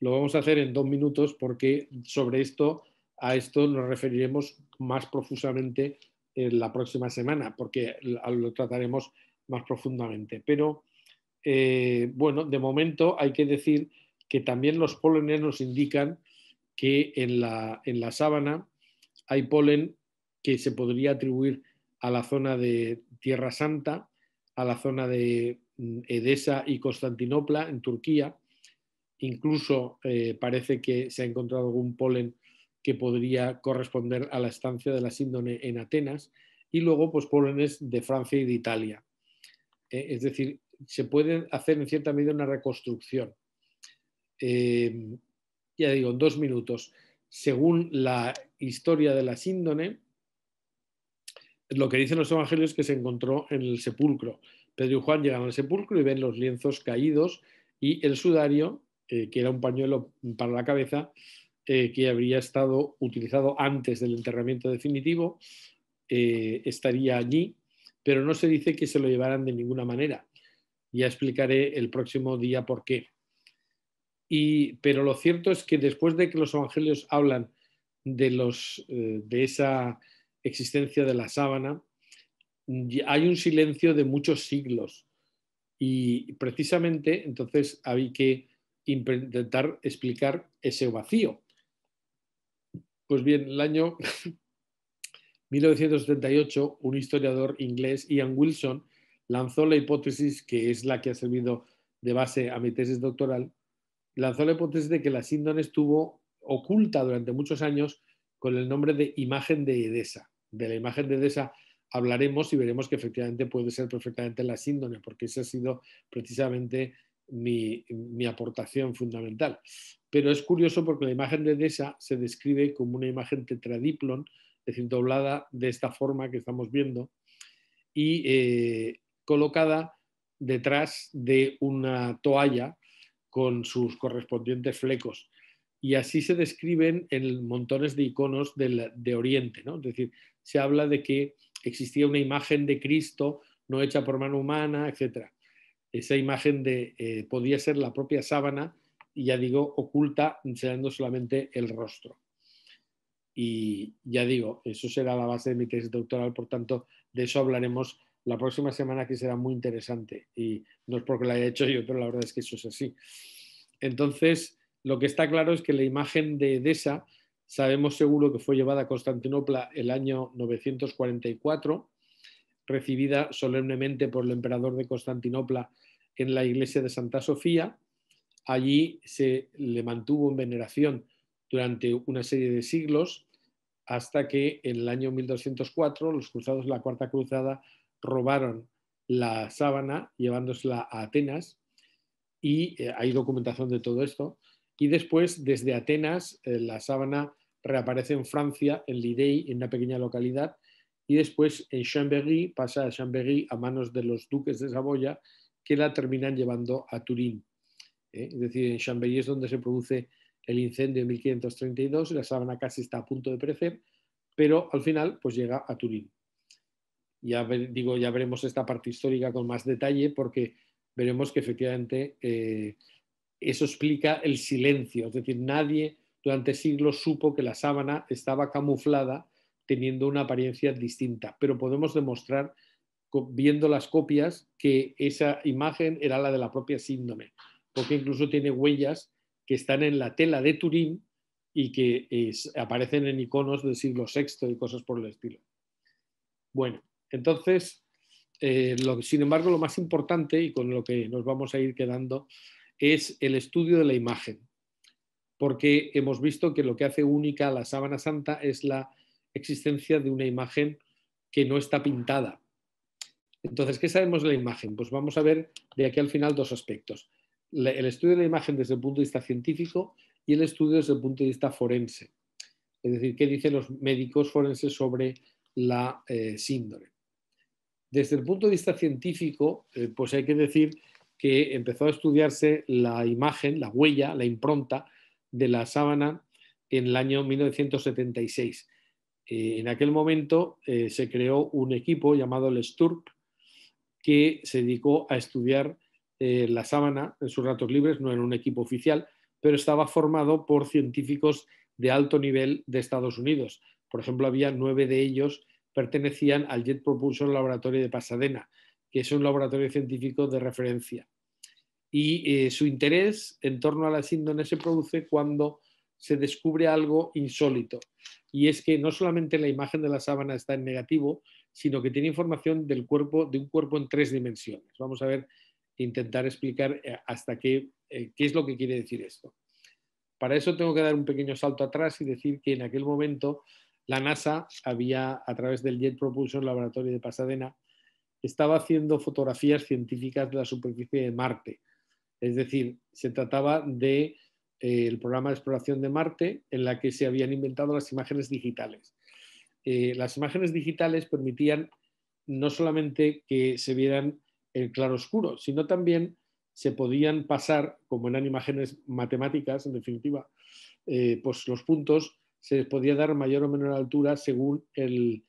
lo vamos a hacer en dos minutos porque sobre esto, a esto nos referiremos más profusamente en la próxima semana, porque lo trataremos más profundamente. Pero eh, bueno, de momento hay que decir que también los pólenes nos indican que en la, en la sábana hay polen que se podría atribuir a la zona de Tierra Santa, a la zona de mm, Edesa y Constantinopla, en Turquía. Incluso eh, parece que se ha encontrado algún polen que podría corresponder a la estancia de la síndone en Atenas, y luego pues, polenes de Francia y de Italia. Eh, es decir, se puede hacer en cierta medida una reconstrucción. Eh, ya digo, en dos minutos. Según la historia de la síndone, lo que dicen los evangelios es que se encontró en el sepulcro. Pedro y Juan llegan al sepulcro y ven los lienzos caídos y el sudario, eh, que era un pañuelo para la cabeza, eh, que habría estado utilizado antes del enterramiento definitivo, estaría allí, pero no se dice que se lo llevaran de ninguna manera. Ya explicaré el próximo día por qué. Y, pero lo cierto es que después de que los evangelios hablan de, los, eh, de esa existencia de la sábana, hay un silencio de muchos siglos. Y precisamente entonces hay que intentar explicar ese vacío. Pues bien, el año 1978, un historiador inglés, Ian Wilson, lanzó la hipótesis, que es la que ha servido de base a mi tesis doctoral, lanzó la hipótesis de que la síndrome estuvo oculta durante muchos años con el nombre de imagen de Edesa. De la imagen de Edesa hablaremos y veremos que efectivamente puede ser perfectamente la síndrome, porque esa ha sido precisamente mi, aportación fundamental. Pero es curioso porque la imagen de Edesa se describe como una imagen tetradiplon, es decir, doblada de esta forma que estamos viendo, y eh, colocada detrás de una toalla con sus correspondientes flecos. Y así se describen en montones de iconos de Oriente. ¿no? Es decir, se habla de que existía una imagen de Cristo no hecha por mano humana, etc. Esa imagen de, eh, podía ser la propia sábana, y ya digo, oculta, enseñando solamente el rostro. Y ya digo, eso será la base de mi tesis doctoral, por tanto, de eso hablaremos la próxima semana que será muy interesante. Y no es porque la haya hecho yo, pero la verdad es que eso es así. Entonces, lo que está claro es que la imagen de Edesa sabemos seguro que fue llevada a Constantinopla el año 944, recibida solemnemente por el emperador de Constantinopla en la iglesia de Santa Sofía. Allí se le mantuvo en veneración durante una serie de siglos hasta que en el año 1204 los cruzados de la Cuarta Cruzada robaron la sábana llevándosela a Atenas y eh, hay documentación de todo esto. Y después, desde Atenas, eh, la sábana reaparece en Francia, en Lidey, en una pequeña localidad, y después en Chambéry, pasa a Chambéry a manos de los duques de Saboya, que la terminan llevando a Turín. ¿eh? Es decir, en Chambéry es donde se produce el incendio en 1532, la sábana casi está a punto de perecer, pero al final pues llega a Turín ya, digo, ya veremos esta parte histórica con más detalle porque veremos que efectivamente eh, eso explica el silencio, es decir, nadie durante siglos supo que la sábana estaba camuflada teniendo una apariencia distinta, pero podemos demostrar viendo las copias que esa imagen era la de la propia síndrome, porque incluso tiene huellas que están en la tela de Turín y que eh, aparecen en iconos del siglo VI y cosas por el estilo. Bueno, entonces, eh, sin embargo, lo más importante y con lo que nos vamos a ir quedando es el estudio de la imagen, porque hemos visto que lo que hace única la sábana santa es la existencia de una imagen que no está pintada. Entonces, ¿qué sabemos de la imagen? Pues vamos a ver de aquí al final dos aspectos. El estudio de la imagen desde el punto de vista científico y el estudio desde el punto de vista forense. Es decir, ¿qué dicen los médicos forenses sobre la eh, síndrome? Desde el punto de vista científico, eh, pues hay que decir que empezó a estudiarse la imagen, la huella, la impronta de la sábana en el año 1976. Eh, en aquel momento eh, se creó un equipo llamado el STURP que se dedicó a estudiar la sábana en sus ratos libres, no era un equipo oficial, pero estaba formado por científicos de alto nivel de Estados Unidos. Por ejemplo, había nueve de ellos pertenecían al Jet Propulsion Laboratory de Pasadena, que es un laboratorio científico de referencia. Y eh, su interés en torno a la síndrome se produce cuando se descubre algo insólito. Y es que no solamente la imagen de la sábana está en negativo, sino que tiene información del cuerpo, de un cuerpo en tres dimensiones. Vamos a ver, intentar explicar eh, hasta qué, eh, qué es lo que quiere decir esto. Para eso tengo que dar un pequeño salto atrás y decir que en aquel momento la NASA había, a través del Jet Propulsion Laboratory de Pasadena, estaba haciendo fotografías científicas de la superficie de Marte. Es decir, se trataba de eh, programa de exploración de Marte en la que se habían inventado las imágenes digitales. Eh, las imágenes digitales permitían no solamente que se vieran el claroscuro, sino también se podían pasar, como eran imágenes matemáticas, en definitiva, eh, pues los puntos se les podía dar mayor o menor altura según el,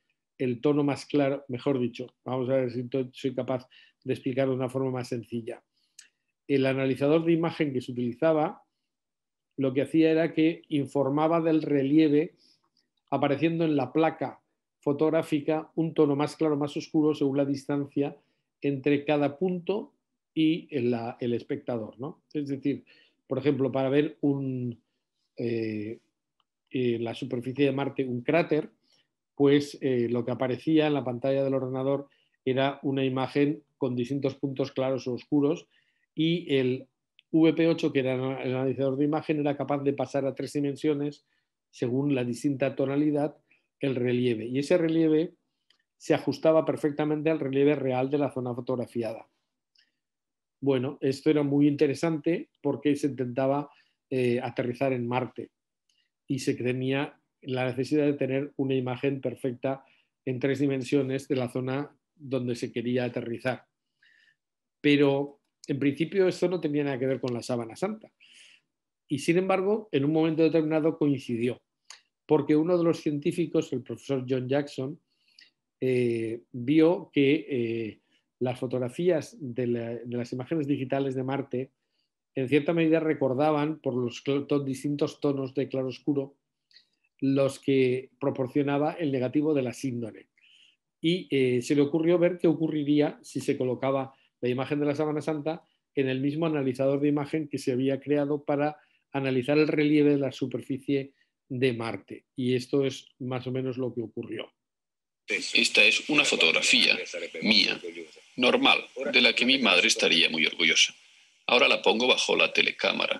tono más claro, mejor dicho, vamos a ver si soy capaz de explicarlo de una forma más sencilla. El analizador de imagen que se utilizaba lo que hacía era que informaba del relieve apareciendo en la placa fotográfica un tono más claro, más oscuro según la distancia entre cada punto y el, espectador. ¿no? Es decir, por ejemplo, para ver un, eh, eh, la superficie de Marte un cráter, pues eh, lo que aparecía en la pantalla del ordenador era una imagen con distintos puntos claros o oscuros y el VP8, que era el analizador de imagen, era capaz de pasar a tres dimensiones según la distinta tonalidad el relieve. Y ese relieve se ajustaba perfectamente al relieve real de la zona fotografiada. Bueno, esto era muy interesante porque se intentaba eh, aterrizar en Marte y se tenía la necesidad de tener una imagen perfecta en tres dimensiones de la zona donde se quería aterrizar. Pero en principio esto no tenía nada que ver con la sábana santa. Y sin embargo, en un momento determinado coincidió, porque uno de los científicos, el profesor John Jackson, eh, vio que eh, las fotografías de, las imágenes digitales de Marte en cierta medida recordaban, por los distintos tonos de claroscuro, los que proporcionaba el negativo de la síndrome. Y eh, se le ocurrió ver qué ocurriría si se colocaba la imagen de la Sábana Santa en el mismo analizador de imagen que se había creado para analizar el relieve de la superficie de Marte. Y esto es más o menos lo que ocurrió. Esta es una fotografía mía, normal, de la que mi madre estaría muy orgullosa. Ahora la pongo bajo la telecámara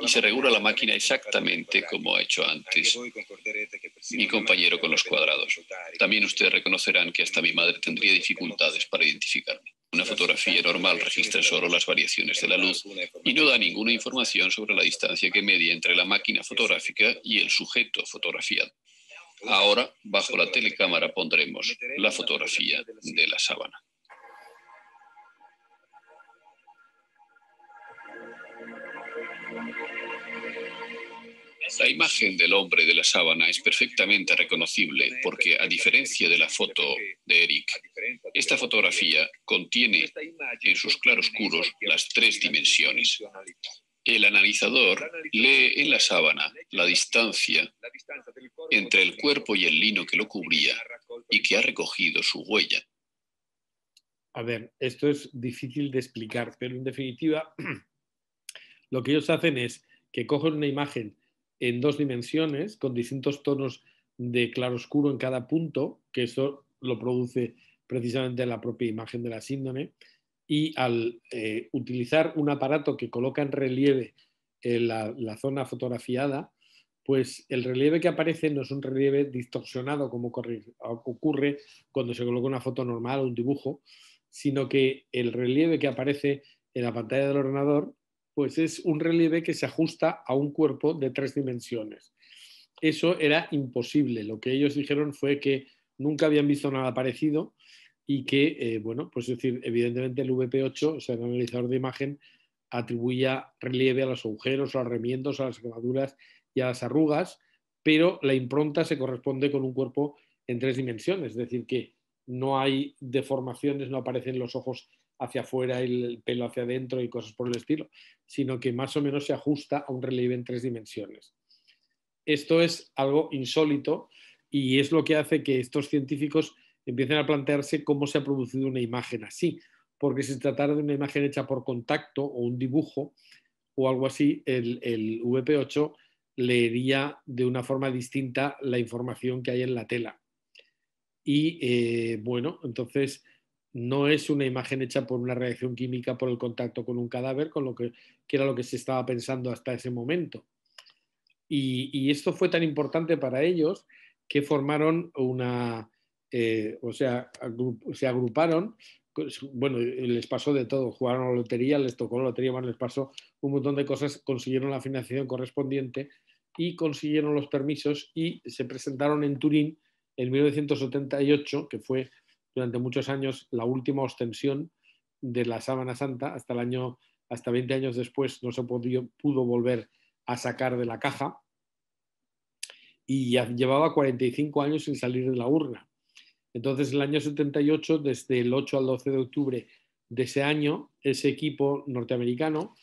y se regula la máquina exactamente como ha hecho antes este mi compañero con los cuadrados. También ustedes reconocerán que hasta mi madre tendría dificultades para identificarme. Una fotografía normal registra solo las variaciones de la luz y no da ninguna información sobre la distancia que media entre la máquina fotográfica y el sujeto fotografiado. Ahora, bajo la telecámara pondremos la fotografía de la sábana. La imagen del hombre de la sábana es perfectamente reconocible porque, a diferencia de la foto de Eric, esta fotografía contiene en sus claroscuros las tres dimensiones. El analizador lee en la sábana la distancia entre el cuerpo y el lino que lo cubría y que ha recogido su huella. A ver, esto es difícil de explicar, pero en definitiva, lo que ellos hacen es que cogen una imagen en dos dimensiones, con distintos tonos de claro oscuro en cada punto, que eso lo produce precisamente la propia imagen de la síndrome, y al eh, utilizar un aparato que coloca en relieve eh, la, zona fotografiada, pues el relieve que aparece no es un relieve distorsionado como ocurre cuando se coloca una foto normal o un dibujo, sino que el relieve que aparece en la pantalla del ordenador pues es un relieve que se ajusta a un cuerpo de tres dimensiones. Eso era imposible. Lo que ellos dijeron fue que nunca habían visto nada parecido y que, eh, bueno, pues es decir, evidentemente el VP8, o sea, el analizador de imagen, atribuía relieve a los agujeros, a los remiendos, a las quemaduras y a las arrugas, pero la impronta se corresponde con un cuerpo en tres dimensiones, es decir, que no hay deformaciones, no aparecen los ojos hacia afuera, el pelo hacia adentro y cosas por el estilo, sino que más o menos se ajusta a un relieve en tres dimensiones. Esto es algo insólito y es lo que hace que estos científicos empiecen a plantearse cómo se ha producido una imagen así, porque si se tratara de una imagen hecha por contacto o un dibujo o algo así, el, VP8 leería de una forma distinta la información que hay en la tela. Y eh, bueno, entonces no es una imagen hecha por una reacción química por el contacto con un cadáver, con lo que, era lo que se estaba pensando hasta ese momento. Y, esto fue tan importante para ellos que formaron una, eh, o sea, se agruparon, pues, bueno, les pasó de todo, jugaron a la lotería, les tocó la lotería, más les pasó un montón de cosas, consiguieron la financiación correspondiente y consiguieron los permisos y se presentaron en Turín en 1978, que fue durante muchos años la última ostensión de la sábana santa hasta el año hasta 20 años después no se pudo, pudo volver a sacar de la caja y llevaba 45 años sin salir de la urna. Entonces, el año 78, desde el 8 al 12 de octubre de ese año, ese equipo norteamericano,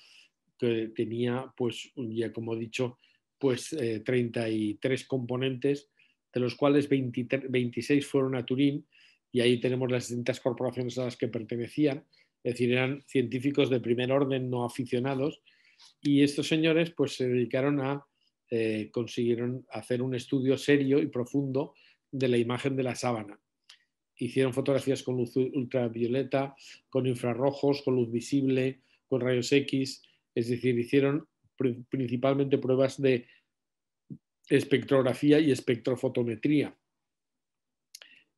que tenía, pues, ya como he dicho, pues 33 eh, componentes, de los cuales 26 fueron a Turín y ahí tenemos las distintas corporaciones a las que pertenecían, es decir, eran científicos de primer orden, no aficionados, y estos señores pues se dedicaron a, eh, consiguieron hacer un estudio serio y profundo de la imagen de la sábana. Hicieron fotografías con luz ultravioleta, con infrarrojos, con luz visible, con rayos X, es decir, hicieron principalmente pruebas de espectrografía y espectrofotometría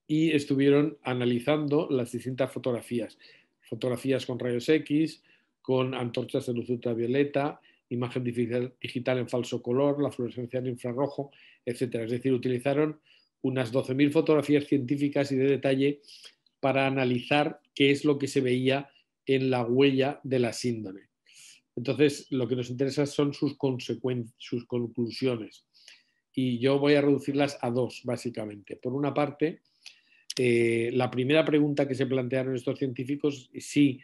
y estuvieron analizando las distintas fotografías, fotografías con rayos X, con antorchas de luz ultravioleta, imagen digital en falso color, la fluorescencia en infrarrojo, etc. Es decir, utilizaron unas 12.000 fotografías científicas y de detalle para analizar qué es lo que se veía en la huella de la síndrome. Entonces, lo que nos interesa son sus, sus conclusiones. Y yo voy a reducirlas a dos, básicamente. Por una parte, eh, la primera pregunta que se plantearon estos científicos sí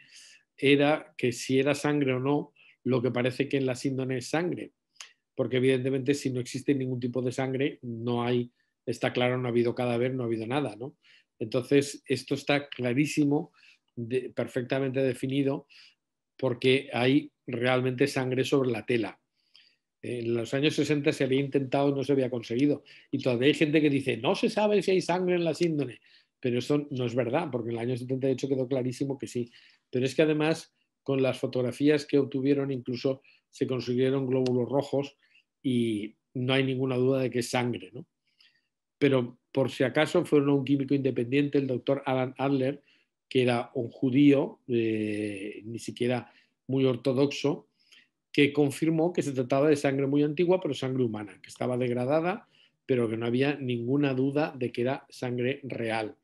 era que si era sangre o no, lo que parece que en la síndrome es sangre, porque evidentemente si no existe ningún tipo de sangre, no hay, está claro, no ha habido cadáver, no ha habido nada, ¿no? Entonces, esto está clarísimo, perfectamente definido, porque hay realmente sangre sobre la tela. En los años 60 se había intentado y no se había conseguido. Y todavía hay gente que dice, no se sabe si hay sangre en la síndrome pero eso no es verdad, porque en el año 78 quedó clarísimo que sí. Pero es que además, con las fotografías que obtuvieron, incluso se consiguieron glóbulos rojos y no hay ninguna duda de que es sangre. ¿no? Pero por si acaso, fueron un químico independiente, el doctor Alan Adler, que era un judío, eh, ni siquiera muy ortodoxo, que confirmó que se trataba de sangre muy antigua, pero sangre humana, que estaba degradada, pero que no había ninguna duda de que era sangre real.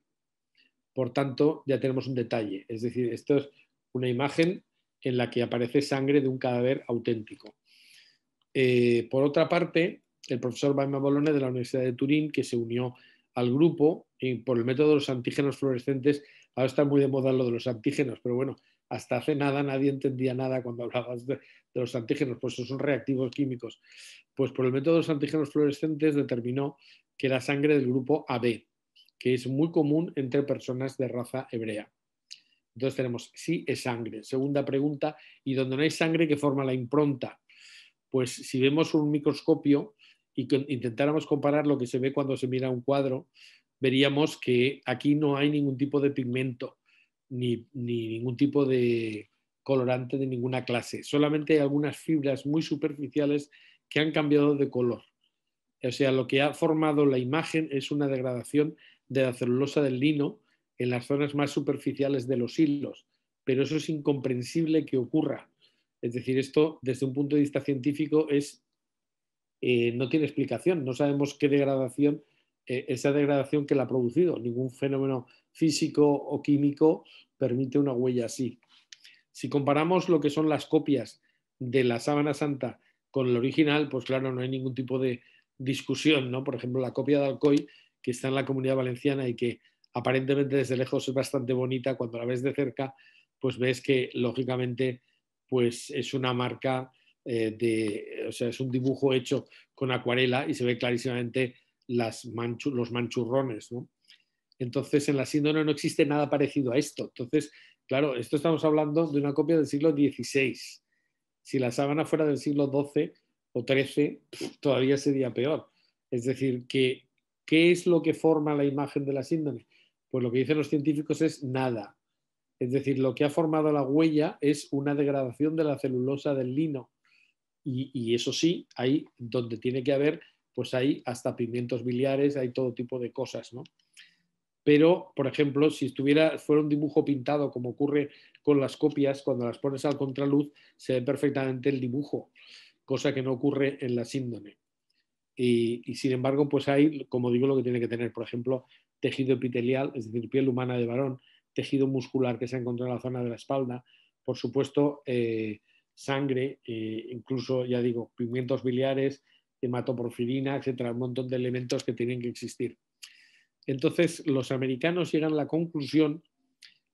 Por tanto, ya tenemos un detalle, es decir, esto es una imagen en la que aparece sangre de un cadáver auténtico. Eh, por otra parte, el profesor Baima Bolone de la Universidad de Turín, que se unió al grupo y por el método de los antígenos fluorescentes, ahora está muy de moda lo de los antígenos, pero bueno, hasta hace nada nadie entendía nada cuando hablabas de, los antígenos, pues son reactivos químicos. Pues por el método de los antígenos fluorescentes determinó que era sangre del grupo AB, que es muy común entre personas de raza hebrea. Entonces tenemos sí es sangre. Segunda pregunta, ¿y donde no hay sangre que forma la impronta? Pues si vemos un microscopio y intentáramos comparar lo que se ve cuando se mira un cuadro, veríamos que aquí no hay ningún tipo de pigmento ni, ni ningún tipo de colorante de ninguna clase. Solamente hay algunas fibras muy superficiales que han cambiado de color. O sea, lo que ha formado la imagen es una degradación de la celulosa del lino en las zonas más superficiales de los hilos, pero eso es incomprensible que ocurra. Es decir, esto desde un punto de vista científico es, eh, no tiene explicación, no sabemos qué degradación, eh, esa degradación que la ha producido. Ningún fenómeno físico o químico permite una huella así. Si comparamos lo que son las copias de la sábana santa con el original, pues claro, no hay ningún tipo de discusión, ¿no? Por ejemplo, la copia de Alcoy que está en la comunidad valenciana y que aparentemente desde lejos es bastante bonita, cuando la ves de cerca, pues ves que lógicamente pues es una marca eh, de, o sea, es un dibujo hecho con acuarela y se ve clarísimamente las los manchurrones, Entonces, en la síndrome no existe nada parecido a esto. Entonces, claro, esto estamos hablando de una copia del siglo XVI. Si la sábana fuera del siglo XII o XIII, todavía sería peor. Es decir, que ¿Qué es lo que forma la imagen de la síndrome? Pues lo que dicen los científicos es nada. Es decir, lo que ha formado la huella es una degradación de la celulosa del lino. Y, eso sí, ahí donde tiene que haber, pues hay hasta pimientos biliares, hay todo tipo de cosas, Pero, por ejemplo, si estuviera, fuera un dibujo pintado, como ocurre con las copias, cuando las pones al contraluz, se ve perfectamente el dibujo, cosa que no ocurre en la síndrome. Y, sin embargo, pues hay, como digo, lo que tiene que tener, por ejemplo, tejido epitelial, es decir, piel humana de varón, tejido muscular que se ha encontrado en la zona de la espalda, por supuesto, eh, sangre, eh, incluso, ya digo, pigmentos biliares, hematoporfirina, etcétera, un montón de elementos que tienen que existir. Entonces, los americanos llegan a la conclusión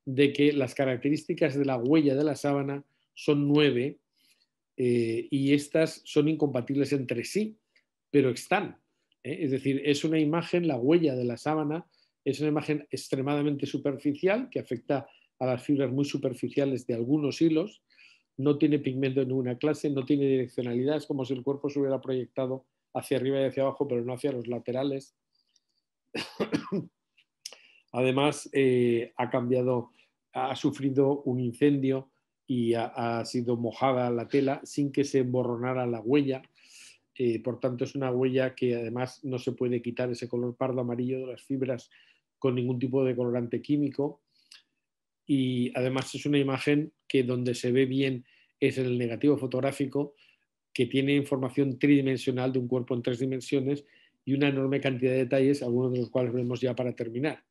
de que las características de la huella de la sábana son nueve eh, y estas son incompatibles entre sí pero están. ¿eh? Es decir, es una imagen, la huella de la sábana, es una imagen extremadamente superficial que afecta a las fibras muy superficiales de algunos hilos, no tiene pigmento en ninguna clase, no tiene direccionalidad, es como si el cuerpo se hubiera proyectado hacia arriba y hacia abajo, pero no hacia los laterales. Además, eh, ha cambiado, ha sufrido un incendio y ha, ha, sido mojada la tela sin que se emborronara la huella. Eh, por tanto es una huella que además no se puede quitar ese color pardo amarillo de las fibras con ningún tipo de colorante químico y además es una imagen que donde se ve bien es el negativo fotográfico que tiene información tridimensional de un cuerpo en tres dimensiones y una enorme cantidad de detalles, algunos de los cuales vemos ya para terminar.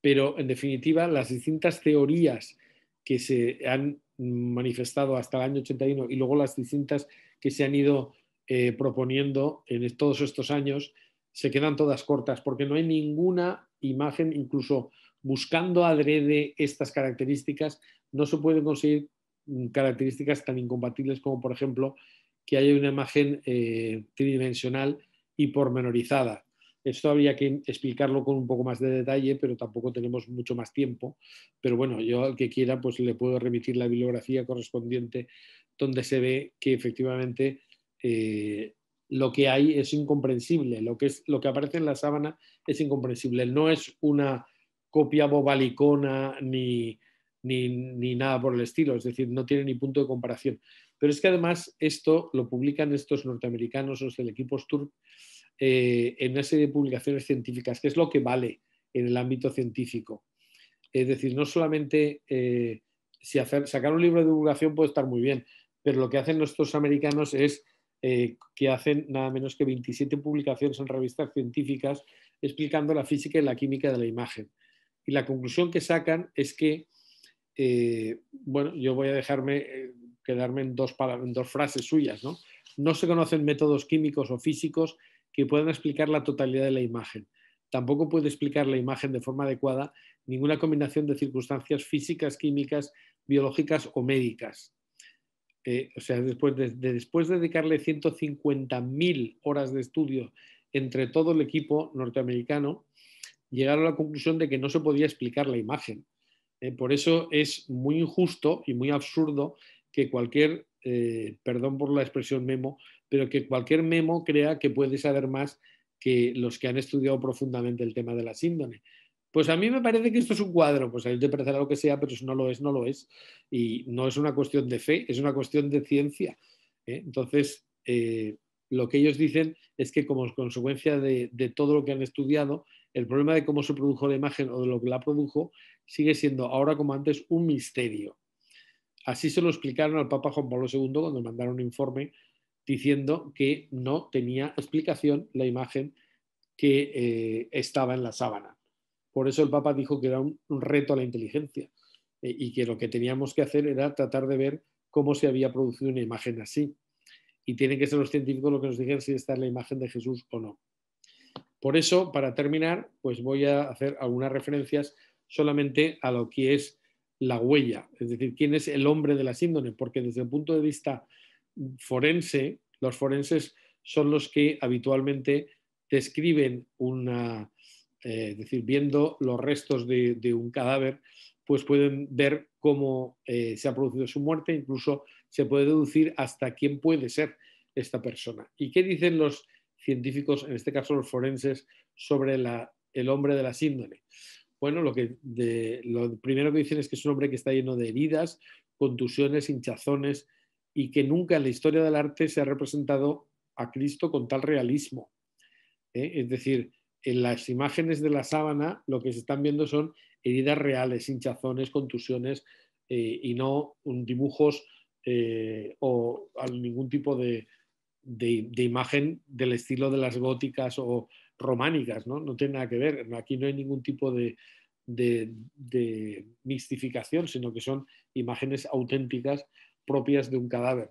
Pero en definitiva, las distintas teorías que se han manifestado hasta el año 81 y luego las distintas que se han ido eh, proponiendo en todos estos años se quedan todas cortas porque no hay ninguna imagen, incluso buscando adrede estas características, no se pueden conseguir mm, características tan incompatibles como, por ejemplo, que haya una imagen eh, tridimensional y pormenorizada. Esto habría que explicarlo con un poco más de detalle, pero tampoco tenemos mucho más tiempo. Pero bueno, yo al que quiera, pues le puedo remitir la bibliografía correspondiente donde se ve que efectivamente eh, lo que hay es incomprensible, lo que, es, lo que aparece en la sábana es incomprensible, no es una copia bobalicona ni, nada por el estilo, es decir, no tiene ni punto de comparación. Pero es que además esto lo publican estos norteamericanos, los del equipo Sturm, eh, en una serie de publicaciones científicas, que es lo que vale en el ámbito científico. Es decir, no solamente eh, si sacar un libro de divulgación puede estar muy bien, pero lo que hacen nuestros americanos es eh, que hacen nada menos que 27 publicaciones en revistas científicas explicando la física y la química de la imagen. Y la conclusión que sacan es que, eh, bueno, yo voy a dejarme eh, quedarme en dos, en dos frases suyas, ¿no? No se conocen métodos químicos o físicos que puedan explicar la totalidad de la imagen. Tampoco puede explicar la imagen de forma adecuada ninguna combinación de circunstancias físicas, químicas, biológicas o médicas. Eh, o sea, después de, después dedicarle 150.000 horas de estudio entre todo el equipo norteamericano, llegaron a la conclusión de que no se podía explicar la imagen. Eh, por eso es muy injusto y muy absurdo que cualquier, eh, perdón por la expresión memo, pero que cualquier memo crea que puede saber más que los que han estudiado profundamente el tema de la síndrome. Pues a mí me parece que esto es un cuadro, pues a él te parecerá lo que sea, pero si no lo es, no lo es. Y no es una cuestión de fe, es una cuestión de ciencia. ¿eh? Entonces, eh, lo que ellos dicen es que como consecuencia de, todo lo que han estudiado, el problema de cómo se produjo la imagen o de lo que la produjo sigue siendo ahora como antes un misterio. Así se lo explicaron al Papa Juan Pablo II cuando mandaron un informe diciendo que no tenía explicación la imagen que eh, estaba en la sábana. Por eso el Papa dijo que era un, reto a la inteligencia eh, y que lo que teníamos que hacer era tratar de ver cómo se había producido una imagen así. Y tienen que ser los científicos los que nos digan si esta es la imagen de Jesús o no. Por eso, para terminar, pues voy a hacer algunas referencias solamente a lo que es la huella, es decir, quién es el hombre de la síndrome, porque desde el punto de vista forense, los forenses son los que habitualmente describen una, eh, es decir, viendo los restos de, un cadáver, pues pueden ver cómo eh, se ha producido su muerte, incluso se puede deducir hasta quién puede ser esta persona. ¿Y qué dicen los científicos, en este caso los forenses, sobre el hombre de la síndrome? Bueno, lo, que lo primero que dicen es que es un hombre que está lleno de heridas, contusiones, hinchazones, y que nunca en la historia del arte se ha representado a Cristo con tal realismo. ¿eh? Es decir, en las imágenes de la sábana lo que se están viendo son heridas reales, hinchazones, contusiones eh, y no dibujos eh, o ningún tipo de, imagen del estilo de las góticas o románicas, ¿no? tiene nada que ver. Aquí no hay ningún tipo de, mistificación, sino que son imágenes auténticas propias de un cadáver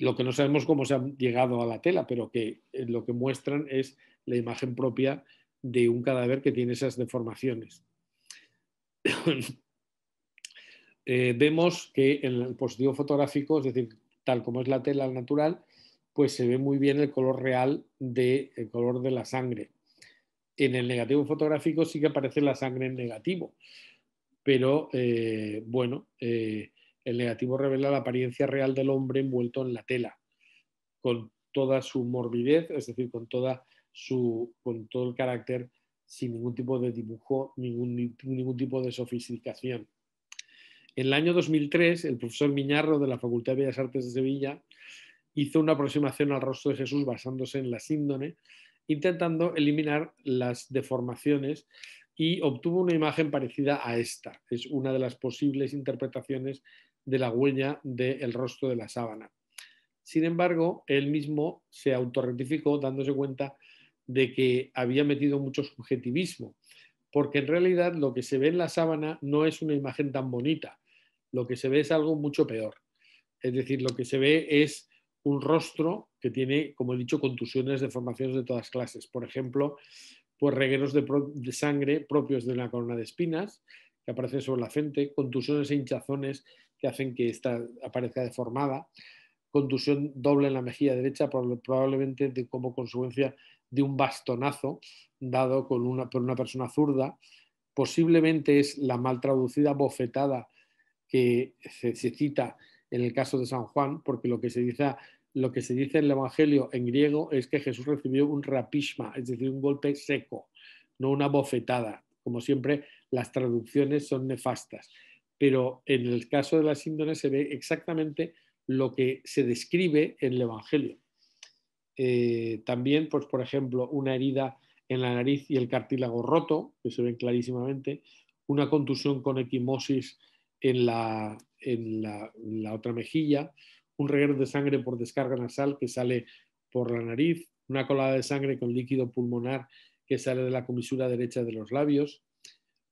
lo que no sabemos cómo se han llegado a la tela, pero que eh, lo que muestran es la imagen propia de un cadáver que tiene esas deformaciones. Eh, vemos que en el positivo fotográfico, es decir, tal como es la tela natural, pues se ve muy bien el color real del color de la sangre. En el negativo fotográfico sí que aparece la sangre en negativo, pero eh, bueno, eh, el negativo revela la apariencia real del hombre envuelto en la tela, con toda su morbidez, es decir, con toda con todo el carácter, sin ningún tipo de dibujo, ningún, tipo de sofisticación. En el año 2003, el profesor Miñarro de la Facultad de Bellas Artes de Sevilla hizo una aproximación al rostro de Jesús basándose en la síndrome intentando eliminar las deformaciones y obtuvo una imagen parecida a esta. Es una de las posibles interpretaciones de la huella del rostro de la sábana. Sin embargo, él mismo se autorretificó dándose cuenta de que había metido mucho subjetivismo, porque en realidad lo que se ve en la sábana no es una imagen tan bonita, lo que se ve es algo mucho peor. Es decir, lo que se ve es un rostro que tiene, como he dicho, contusiones, deformaciones de todas clases. Por ejemplo, pues regueros de, sangre propios de una corona de espinas que aparecen sobre la frente, contusiones e hinchazones que hacen que esta aparezca deformada, contusión doble en la mejilla derecha, probablemente como consecuencia de un bastonazo dado por una persona zurda. Posiblemente es la mal traducida bofetada que se, cita en el caso de San Juan, porque lo que se dice, en el Evangelio en griego es que Jesús recibió un rapishma, es decir, un golpe seco, no una bofetada. Como siempre, las traducciones son nefastas. Pero en el caso de las síndones se ve exactamente lo que se describe en el Evangelio. Eh, también, pues, por ejemplo, una herida en la nariz y el cartílago roto, que se ven clarísimamente, una contusión con equimosis en la, en la, la otra mejilla, un reguero de sangre por descarga nasal que sale por la nariz, una colada de sangre con líquido pulmonar que sale de la comisura derecha de los labios,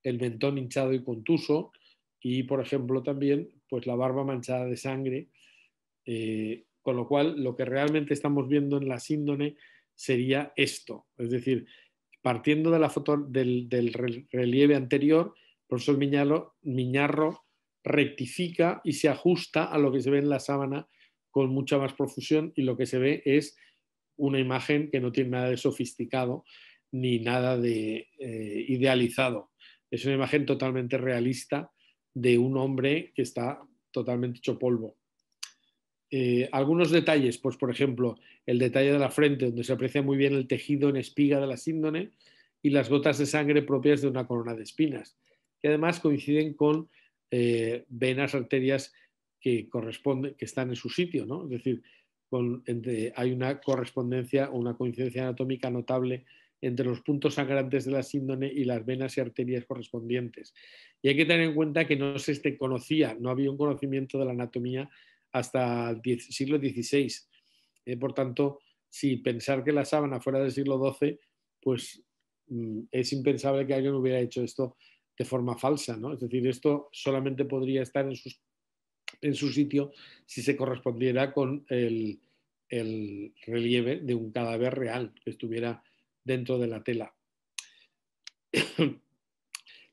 el mentón hinchado y contuso y, por ejemplo, también pues la barba manchada de sangre eh, con lo cual, lo que realmente estamos viendo en la síndone sería esto. Es decir, partiendo de la foto, del, relieve anterior, el profesor Miñarro, rectifica y se ajusta a lo que se ve en la sábana con mucha más profusión y lo que se ve es una imagen que no tiene nada de sofisticado ni nada de eh, idealizado. Es una imagen totalmente realista de un hombre que está totalmente hecho polvo. Eh, algunos detalles, pues por ejemplo, el detalle de la frente, donde se aprecia muy bien el tejido en espiga de la síndone y las gotas de sangre propias de una corona de espinas, que además coinciden con eh, venas, arterias que, corresponden, que están en su sitio, ¿no? Es decir, hay una correspondencia o una coincidencia anatómica notable entre los puntos sangrantes de la síndone y las venas y arterias correspondientes. Y hay que tener en cuenta que no se este, conocía, no había un conocimiento de la anatomía hasta el siglo XVI. Eh, por tanto, si pensar que la sábana fuera del siglo XII, pues mm, es impensable que alguien hubiera hecho esto de forma falsa, ¿no? Es decir, esto solamente podría estar en, en su sitio si se correspondiera con el relieve de un cadáver real que estuviera dentro de la tela.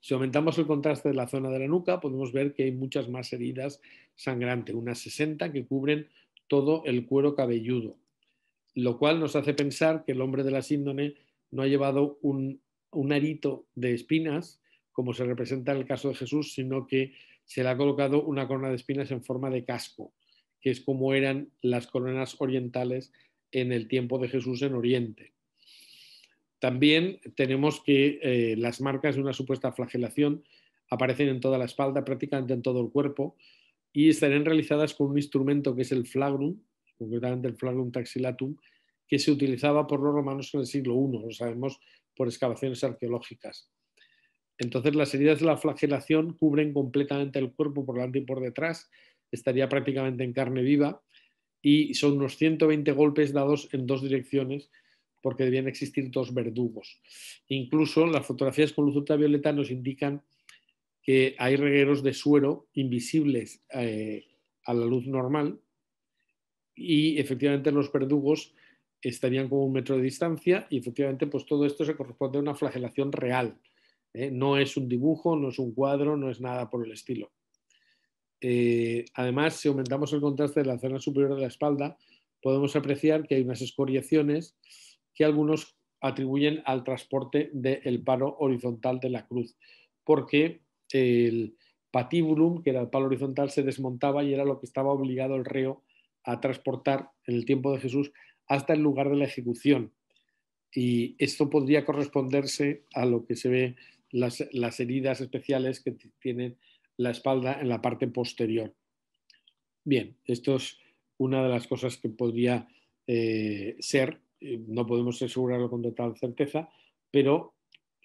Si aumentamos el contraste de la zona de la nuca, podemos ver que hay muchas más heridas sangrantes, unas 60 que cubren todo el cuero cabelludo, lo cual nos hace pensar que el hombre de la síndone no ha llevado un, un arito de espinas, como se representa en el caso de Jesús, sino que se le ha colocado una corona de espinas en forma de casco, que es como eran las coronas orientales en el tiempo de Jesús en Oriente. También tenemos que eh, las marcas de una supuesta flagelación aparecen en toda la espalda, prácticamente en todo el cuerpo, y estarían realizadas con un instrumento que es el flagrum, concretamente el flagrum taxilatum, que se utilizaba por los romanos en el siglo I, lo sabemos por excavaciones arqueológicas. Entonces, las heridas de la flagelación cubren completamente el cuerpo por delante y por detrás, estaría prácticamente en carne viva, y son unos 120 golpes dados en dos direcciones porque debían existir dos verdugos. Incluso las fotografías con luz ultravioleta nos indican que hay regueros de suero invisibles eh, a la luz normal y efectivamente los verdugos estarían como un metro de distancia y efectivamente pues todo esto se corresponde a una flagelación real. ¿eh? No es un dibujo, no es un cuadro, no es nada por el estilo. Eh, además, si aumentamos el contraste de la zona superior de la espalda, podemos apreciar que hay unas escoriaciones que algunos atribuyen al transporte del palo horizontal de la cruz, porque el patibulum, que era el palo horizontal, se desmontaba y era lo que estaba obligado el reo a transportar en el tiempo de Jesús hasta el lugar de la ejecución. Y esto podría corresponderse a lo que se ve las, heridas especiales que tienen la espalda en la parte posterior. Bien, esto es una de las cosas que podría eh, ser eh, no podemos asegurarlo con total certeza, pero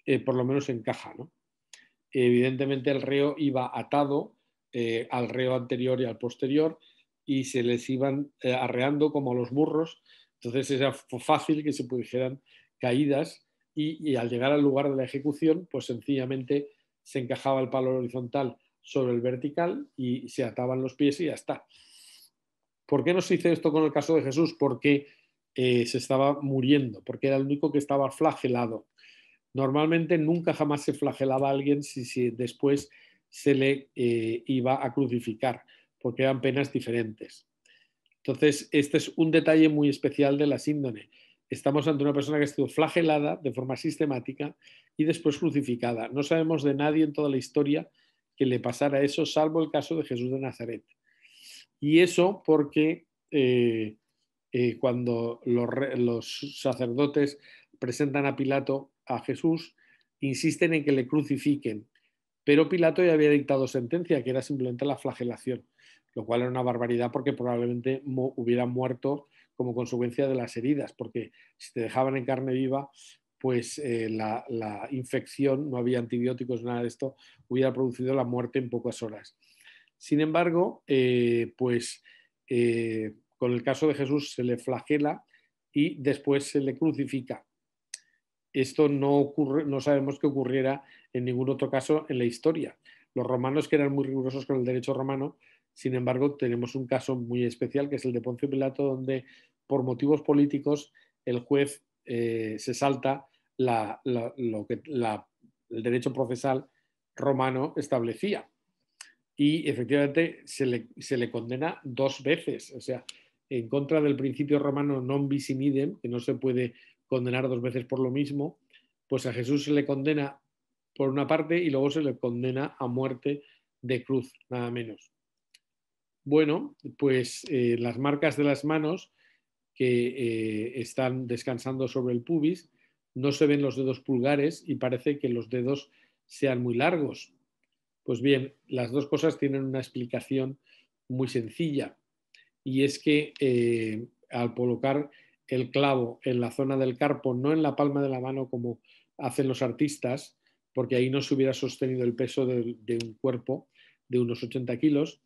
eh, por lo menos encaja. Evidentemente el reo iba atado eh, al reo anterior y al posterior y se les iban arreando como a los burros, entonces era fácil que se pudieran caídas y, al llegar al lugar de la ejecución, pues sencillamente se encajaba el palo horizontal sobre el vertical y se ataban los pies y ya está. ¿Por qué no se hizo esto con el caso de Jesús? Porque eh, se estaba muriendo, porque era el único que estaba flagelado. Normalmente nunca jamás se flagelaba a alguien si, después se le eh, iba a crucificar, porque eran penas diferentes. Entonces, este es un detalle muy especial de la síndone. Estamos ante una persona que ha sido flagelada de forma sistemática y después crucificada. No sabemos de nadie en toda la historia que le pasara eso, salvo el caso de Jesús de Nazaret. Y eso porque eh, cuando los, sacerdotes presentan a Pilato a Jesús, insisten en que le crucifiquen, pero Pilato ya había dictado sentencia, que era simplemente la flagelación, lo cual era una barbaridad porque probablemente hubiera muerto como consecuencia de las heridas, porque si te dejaban en carne viva, pues eh, la, infección, no había antibióticos, nada de esto, hubiera producido la muerte en pocas horas. Sin embargo, eh, pues eh, con el caso de Jesús se le flagela y después se le crucifica. Esto no, ocurre, no sabemos que ocurriera en ningún otro caso en la historia. Los romanos, que eran muy rigurosos con el derecho romano, sin embargo, tenemos un caso muy especial, que es el de Poncio Pilato, donde por motivos políticos el juez eh, se salta lo que el derecho procesal romano establecía. Y efectivamente se le, se le condena dos veces. O sea, en contra del principio romano non bis in idem, que no se puede condenar dos veces por lo mismo, pues a Jesús se le condena por una parte y luego se le condena a muerte de cruz, nada menos. Bueno, pues eh, las marcas de las manos que eh, están descansando sobre el pubis, no se ven los dedos pulgares y parece que los dedos sean muy largos. Pues bien, las dos cosas tienen una explicación muy sencilla y es que eh, al colocar el clavo en la zona del carpo, no en la palma de la mano como hacen los artistas, porque ahí no se hubiera sostenido el peso de, un cuerpo de unos 80 kilos,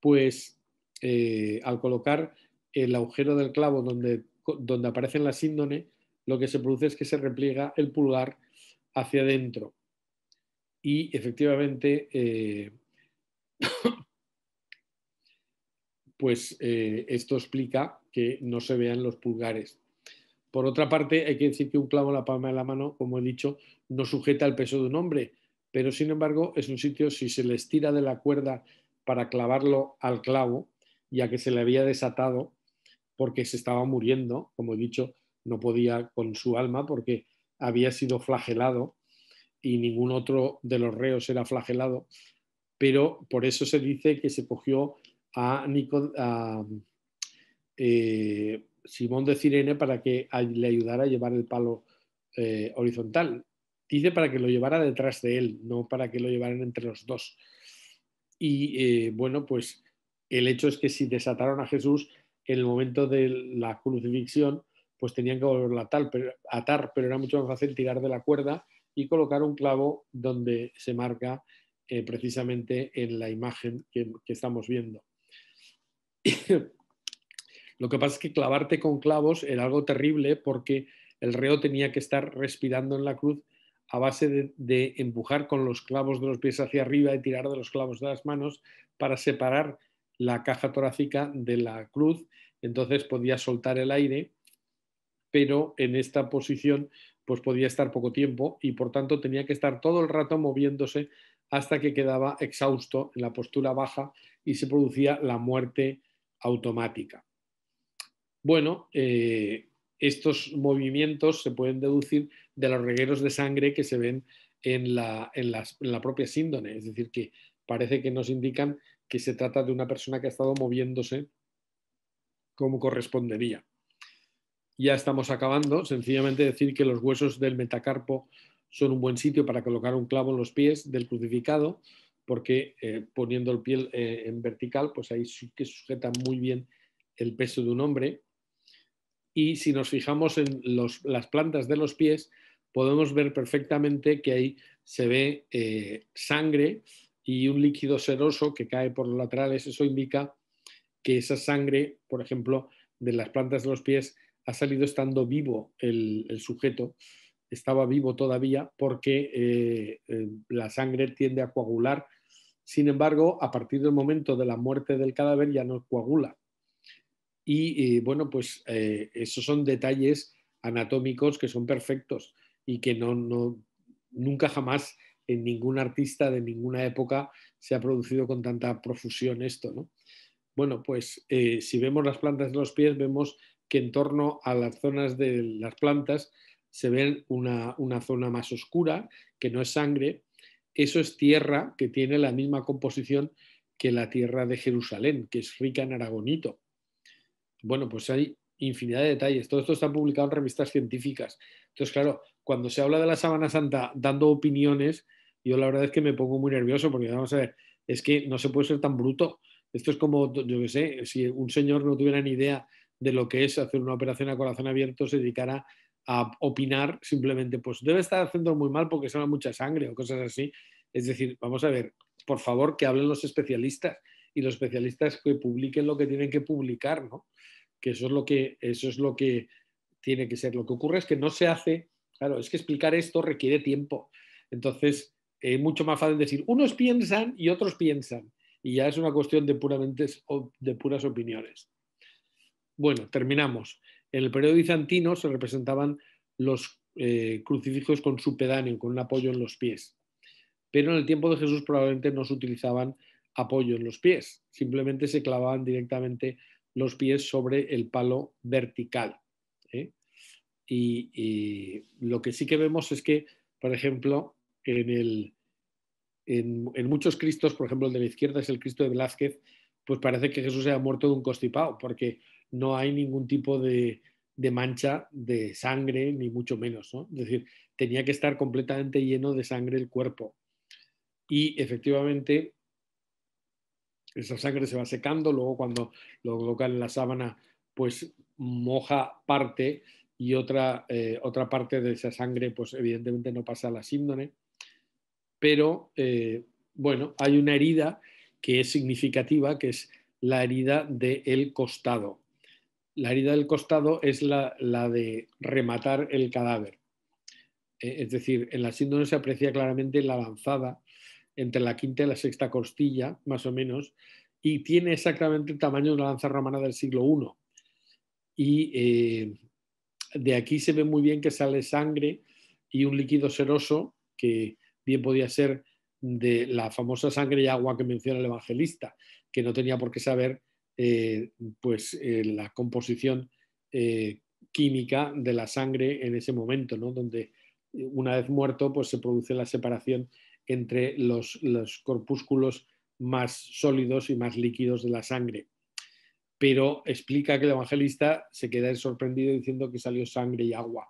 pues eh, al colocar el agujero del clavo donde, donde aparecen las síndone, lo que se produce es que se repliega el pulgar hacia adentro. Y efectivamente, eh, pues eh, esto explica que no se vean los pulgares. Por otra parte, hay que decir que un clavo en la palma de la mano, como he dicho, no sujeta el peso de un hombre, pero sin embargo es un sitio, si se le estira de la cuerda para clavarlo al clavo, ya que se le había desatado porque se estaba muriendo, como he dicho, no podía con su alma porque había sido flagelado y ningún otro de los reos era flagelado, pero por eso se dice que se cogió a, eh, Simón de Cirene para que le ayudara a llevar el palo eh, horizontal. Dice para que lo llevara detrás de él, no para que lo llevaran entre los dos. Y eh, bueno, pues el hecho es que si desataron a Jesús en el momento de la crucifixión, pues tenían que volverlo a atar, pero, atar, pero era mucho más fácil tirar de la cuerda y colocar un clavo donde se marca precisamente en la imagen que estamos viendo. Lo que pasa es que clavarte con clavos era algo terrible porque el reo tenía que estar respirando en la cruz a base de, empujar con los clavos de los pies hacia arriba y tirar de los clavos de las manos para separar la caja torácica de la cruz. Entonces podía soltar el aire, pero en esta posición pues podía estar poco tiempo y por tanto tenía que estar todo el rato moviéndose hasta que quedaba exhausto en la postura baja y se producía la muerte automática. Bueno, eh, estos movimientos se pueden deducir de los regueros de sangre que se ven en la, en la propia síndone, es decir, que parece que nos indican que se trata de una persona que ha estado moviéndose como correspondería. Ya estamos acabando, sencillamente decir que los huesos del metacarpo son un buen sitio para colocar un clavo en los pies del crucificado, porque eh, poniendo el piel eh, en vertical, pues ahí sí que sujeta muy bien el peso de un hombre. Y si nos fijamos en las plantas de los pies, podemos ver perfectamente que ahí se ve eh, sangre y un líquido seroso que cae por los laterales. Eso indica que esa sangre, por ejemplo, de las plantas de los pies ha salido estando vivo el, sujeto estaba vivo todavía porque la sangre tiende a coagular sin embargo, a partir del momento de la muerte del cadáver ya no coagula. Y eh, bueno, pues eh, esos son detalles anatómicos que son perfectos y que no, nunca jamás en ningún artista de ninguna época se ha producido con tanta profusión esto. Bueno, pues eh, si vemos las plantas de los pies, vemos que en torno a las zonas de las plantas se ve una zona más oscura, que no es sangre, eso es tierra que tiene la misma composición que la tierra de Jerusalén, que es rica en aragonito. Bueno, pues hay infinidad de detalles. Todo esto está publicado en revistas científicas. Entonces, claro, cuando se habla de la Sabana Santa dando opiniones, yo la verdad es que me pongo muy nervioso porque vamos a ver, es que no se puede ser tan bruto. Esto es como, yo qué sé, si un señor no tuviera ni idea de lo que es hacer una operación a corazón abierto, se dedicara a opinar simplemente, pues debe estar haciendo muy mal porque sale mucha sangre o cosas así. Es decir, vamos a ver, por favor, que hablen los especialistas y los especialistas que publiquen lo que tienen que publicar, ¿no? Que eso es lo que, eso es lo que tiene que ser. Lo que ocurre es que no se hace, claro, es que explicar esto requiere tiempo. Entonces, es mucho más fácil decir, unos piensan y otros piensan. Y ya es una cuestión de, puramente, de puras opiniones. Bueno, terminamos. En el periodo bizantino se representaban los eh, crucifijos con su pedáneo, con un apoyo en los pies. Pero en el tiempo de Jesús probablemente no se utilizaban apoyo en los pies, simplemente se clavaban directamente los pies sobre el palo vertical. ¿eh? Y, lo que sí que vemos es que, por ejemplo, en, muchos cristos, por ejemplo el de la izquierda es el Cristo de Velázquez, pues parece que Jesús ha muerto de un constipado, porque no hay ningún tipo de, mancha de sangre, ni mucho menos. ¿no? Es decir, tenía que estar completamente lleno de sangre el cuerpo. Y efectivamente, esa sangre se va secando, luego cuando lo colocan en la sábana, pues moja parte y otra, eh, otra parte de esa sangre, pues evidentemente no pasa a la síndrome. Pero, eh, bueno, hay una herida que es significativa, que es la herida del el costado la herida del costado es la, de rematar el cadáver. E, es decir, en la síndrome se aprecia claramente la lanzada entre la quinta y la sexta costilla, más o menos, y tiene exactamente el tamaño de una lanza romana del siglo I. Y eh, de aquí se ve muy bien que sale sangre y un líquido seroso, que bien podía ser de la famosa sangre y agua que menciona el evangelista, que no tenía por qué saber eh, pues, eh, la composición eh, química de la sangre en ese momento, donde una vez muerto pues, se produce la separación entre los, los corpúsculos más sólidos y más líquidos de la sangre. Pero explica que el evangelista se queda sorprendido diciendo que salió sangre y agua.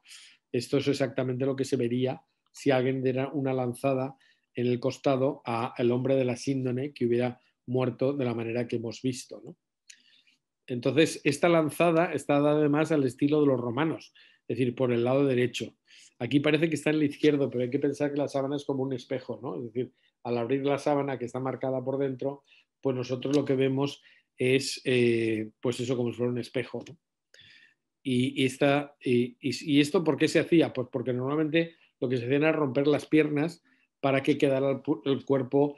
Esto es exactamente lo que se vería si alguien diera una lanzada en el costado al hombre de la síndone que hubiera muerto de la manera que hemos visto. ¿no? Entonces, esta lanzada está dada además al estilo de los romanos, es decir, por el lado derecho. Aquí parece que está en el izquierdo, pero hay que pensar que la sábana es como un espejo, ¿no? Es decir, al abrir la sábana que está marcada por dentro, pues nosotros lo que vemos es, eh, pues eso, como si fuera un espejo. Y, y, esto por qué se hacía? Pues porque normalmente lo que se hacía era romper las piernas para que quedara el, cuerpo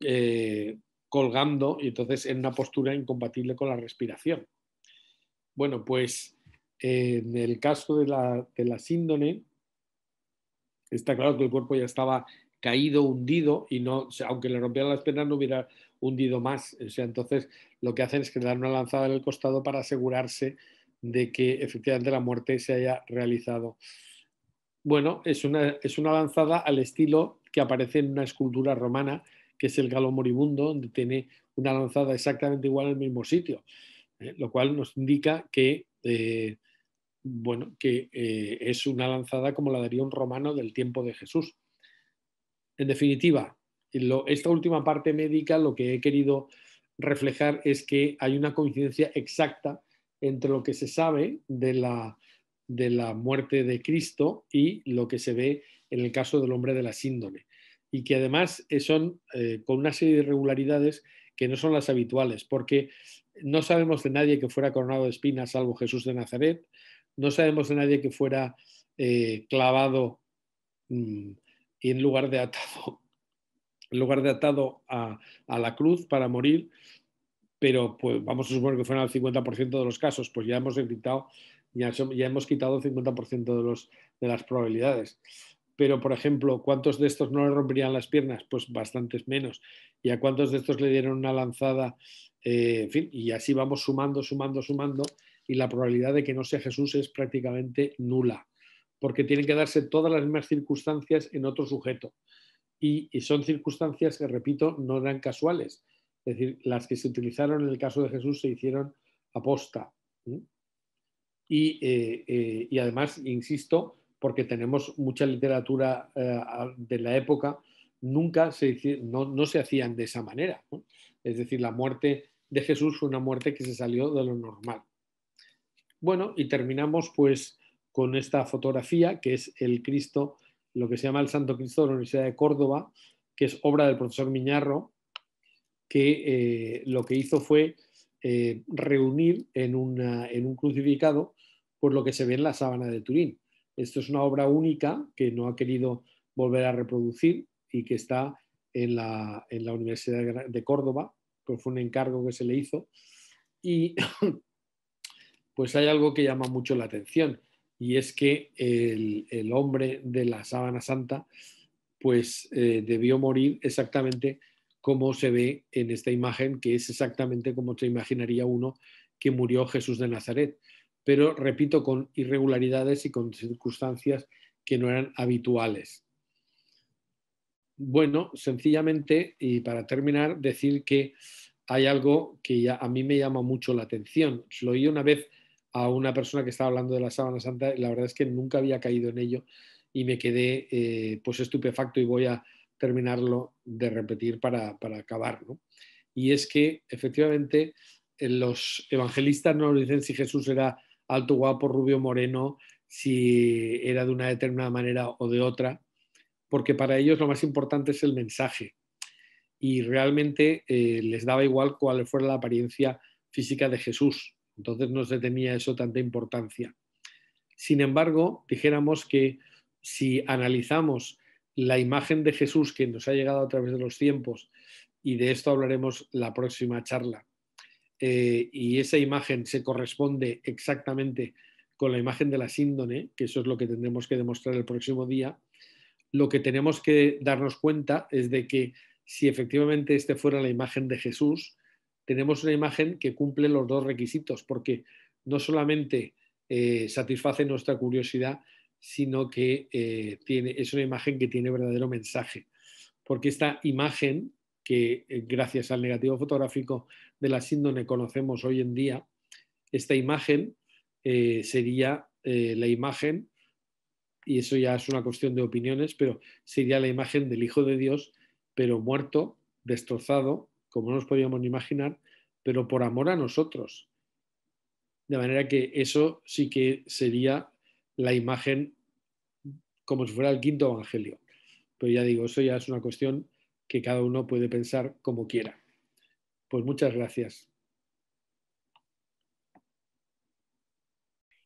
eh, colgando y entonces en una postura incompatible con la respiración. Bueno, pues en el caso de la, de síndone, está claro que el cuerpo ya estaba caído, hundido, y no, aunque le rompieran las piernas, no hubiera hundido más. entonces lo que hacen es que le dan una lanzada en el costado para asegurarse de que efectivamente la muerte se haya realizado. Bueno, es una, es una lanzada al estilo que aparece en una escultura romana que es el galo moribundo, donde tiene una lanzada exactamente igual en el mismo sitio, ¿eh? lo cual nos indica que, eh, bueno, que eh, es una lanzada como la daría un romano del tiempo de Jesús. En definitiva, esta última parte médica lo que he querido reflejar es que hay una coincidencia exacta entre lo que se sabe de la, de la muerte de Cristo y lo que se ve en el caso del hombre de la síndrome y que además eh, son eh, con una serie de irregularidades que no son las habituales, porque no sabemos de nadie que fuera coronado de espinas, salvo Jesús de Nazaret, no sabemos de nadie que fuera eh, clavado mm, en lugar de atado, en lugar de atado a, la cruz para morir, pero pues, vamos a suponer que fueron el 50% de los casos, pues ya hemos ya, hemos quitado el 50% de las probabilidades pero por ejemplo, ¿cuántos de estos no le romperían las piernas? Pues bastantes menos. ¿Y a cuántos de estos le dieron una lanzada? Eh, en fin, y así vamos sumando, sumando, sumando, y la probabilidad de que no sea Jesús es prácticamente nula, porque tienen que darse todas las mismas circunstancias en otro sujeto. Y, son circunstancias que, repito, no eran casuales. Es decir, las que se utilizaron en el caso de Jesús se hicieron aposta. Eh, eh, y además, insisto, porque tenemos mucha literatura eh, de la época, nunca se, no, se hacían de esa manera. Es decir, la muerte de Jesús fue una muerte que se salió de lo normal. Bueno, y terminamos pues con esta fotografía que es el Cristo, lo que se llama el Santo Cristo de la Universidad de Córdoba, que es obra del profesor Miñarro, que eh, lo que hizo fue eh, reunir en, en un crucificado por lo que se ve en la sábana de Turín. Esto es una obra única que no ha querido volver a reproducir y que está en la, Universidad de Córdoba, que fue un encargo que se le hizo. Y pues hay algo que llama mucho la atención y es que el, hombre de la sábana santa pues eh, debió morir exactamente como se ve en esta imagen, que es exactamente como se imaginaría uno que murió Jesús de Nazaret pero repito, con irregularidades y con circunstancias que no eran habituales. Bueno, sencillamente, y para terminar, decir que hay algo que a mí me llama mucho la atención. Lo oí una vez a una persona que estaba hablando de la sábana santa y la verdad es que nunca había caído en ello y me quedé eh, pues estupefacto y voy a terminarlo de repetir para, para acabar. Y es que efectivamente los evangelistas no nos dicen si Jesús era alto, guapo, rubio, moreno, si era de una determinada manera o de otra, porque para ellos lo más importante es el mensaje. Y realmente eh, les daba igual cuál fuera la apariencia física de Jesús. Entonces no se tenía eso tanta importancia. Sin embargo, dijéramos que si analizamos la imagen de Jesús que nos ha llegado a través de los tiempos, y de esto hablaremos la próxima charla, eh, y esa imagen se corresponde exactamente con la imagen de la síndone, que eso es lo que tendremos que demostrar el próximo día, lo que tenemos que darnos cuenta es de que si efectivamente este fuera la imagen de Jesús, tenemos una imagen que cumple los dos requisitos, porque no solamente eh, satisface nuestra curiosidad, sino que eh, es una imagen que tiene verdadero mensaje, porque esta imagen que eh, gracias al negativo fotográfico de la síndrome conocemos hoy en día, esta imagen eh, sería eh, la imagen, y eso ya es una cuestión de opiniones, pero sería la imagen del Hijo de Dios, pero muerto, destrozado, como no nos podíamos imaginar, pero por amor a nosotros. De manera que eso sí que sería la imagen como si fuera el quinto evangelio. Pero ya digo, eso ya es una cuestión que cada uno puede pensar como quiera. Pues muchas gracias.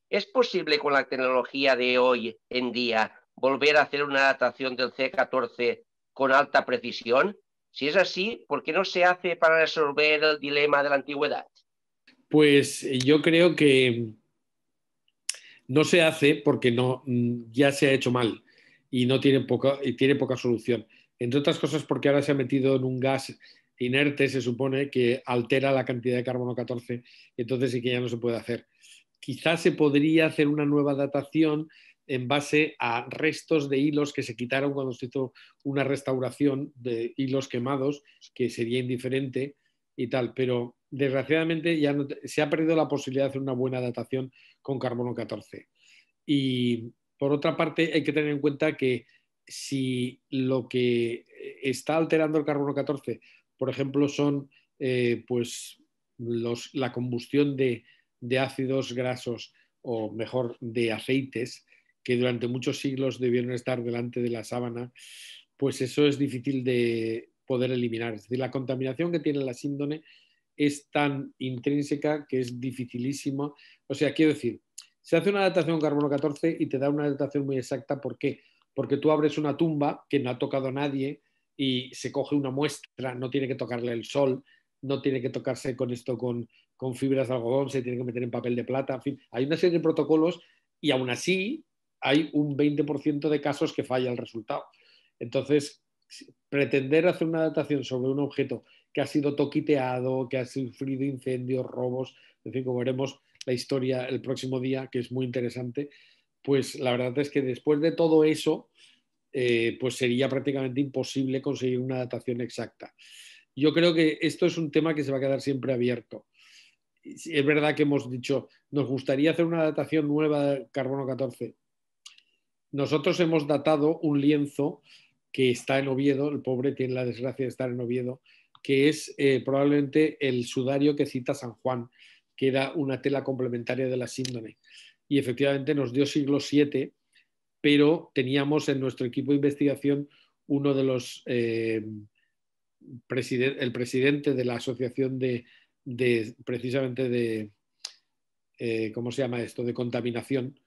¿Es posible con la tecnología de hoy en día volver a hacer una adaptación del C14 con alta precisión? Si es así, ¿por qué no se hace para resolver el dilema de la antigüedad? Pues yo creo que no se hace porque no, ya se ha hecho mal y no tiene tiene poca solución entre otras cosas porque ahora se ha metido en un gas inerte, se supone, que altera la cantidad de carbono 14, entonces sí que ya no se puede hacer. Quizás se podría hacer una nueva datación en base a restos de hilos que se quitaron cuando se hizo una restauración de hilos quemados, que sería indiferente y tal, pero desgraciadamente ya se ha perdido la posibilidad de hacer una buena datación con carbono 14. Y por otra parte, hay que tener en cuenta que si lo que eh, está alterando el carbono 14, por ejemplo, son eh, pues la combustión de, ácidos grasos o mejor de aceites que durante muchos siglos debieron estar delante de la sábana, pues eso es difícil de poder eliminar. Es decir, la contaminación que tiene la síndrome es tan intrínseca que es dificilísimo. O sea, quiero decir, se hace una adaptación carbono 14 y te da una adaptación muy exacta. ¿Por qué? Porque porque tú abres una tumba que no ha tocado nadie y se coge una muestra, no tiene que tocarle el sol, no tiene que tocarse con esto con, fibras de algodón, se tiene que meter en papel de plata, en fin, hay una serie de protocolos y aún así hay un 20% de casos que falla el resultado. Entonces, pretender hacer una datación sobre un objeto que ha sido toquiteado, que ha sufrido incendios, robos, en fin, como veremos la historia el próximo día, que es muy interesante, pues la verdad es que después de todo eso, eh, pues sería prácticamente imposible conseguir una datación exacta. Yo creo que esto es un tema que se va a quedar siempre abierto. Es verdad que hemos dicho, nos gustaría hacer una datación nueva de carbono 14. Nosotros hemos datado un lienzo que está en Oviedo, el pobre tiene la desgracia de estar en Oviedo, que es eh, probablemente el sudario que cita San Juan, que era una tela complementaria de la síndrome y efectivamente nos dio siglo VII, pero teníamos en nuestro equipo de investigación uno de los, eh, el presidente de la asociación de, precisamente de, eh, ¿cómo se llama esto?, de contaminación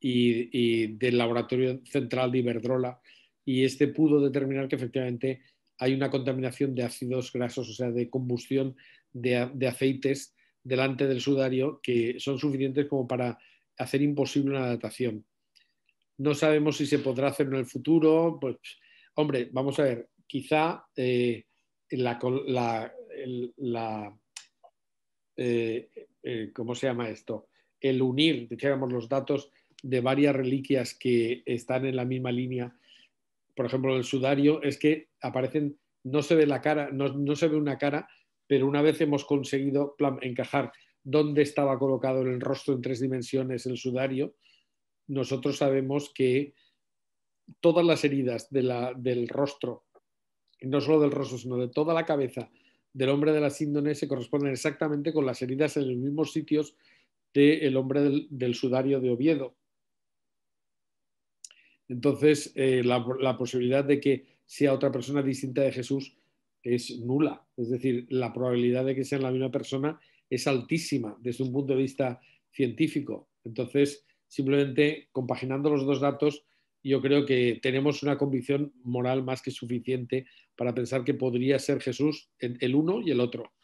y, del Laboratorio Central de Iberdrola. Y este pudo determinar que efectivamente hay una contaminación de ácidos grasos, o sea, de combustión de, aceites delante del sudario que son suficientes como para hacer imposible una adaptación. No sabemos si se podrá hacer en el futuro. Pues, hombre, vamos a ver, quizá eh, la, eh, eh, ¿cómo se llama esto? El unir, digamos, los datos de varias reliquias que están en la misma línea, por ejemplo, el sudario, es que aparecen, no se ve la cara, no, se ve una cara, pero una vez hemos conseguido encajar dónde estaba colocado el rostro en tres dimensiones, el sudario, nosotros sabemos que todas las heridas del rostro, no solo del rostro, sino de toda la cabeza del hombre de las índones se corresponden exactamente con las heridas en los mismos sitios del hombre del, sudario de Oviedo. Entonces, eh, la, posibilidad de que sea otra persona distinta de Jesús es nula. Es decir, la probabilidad de que sea la misma persona es altísima desde un punto de vista científico. Entonces, simplemente compaginando los dos datos, yo creo que tenemos una convicción moral más que suficiente para pensar que podría ser Jesús el uno y el otro.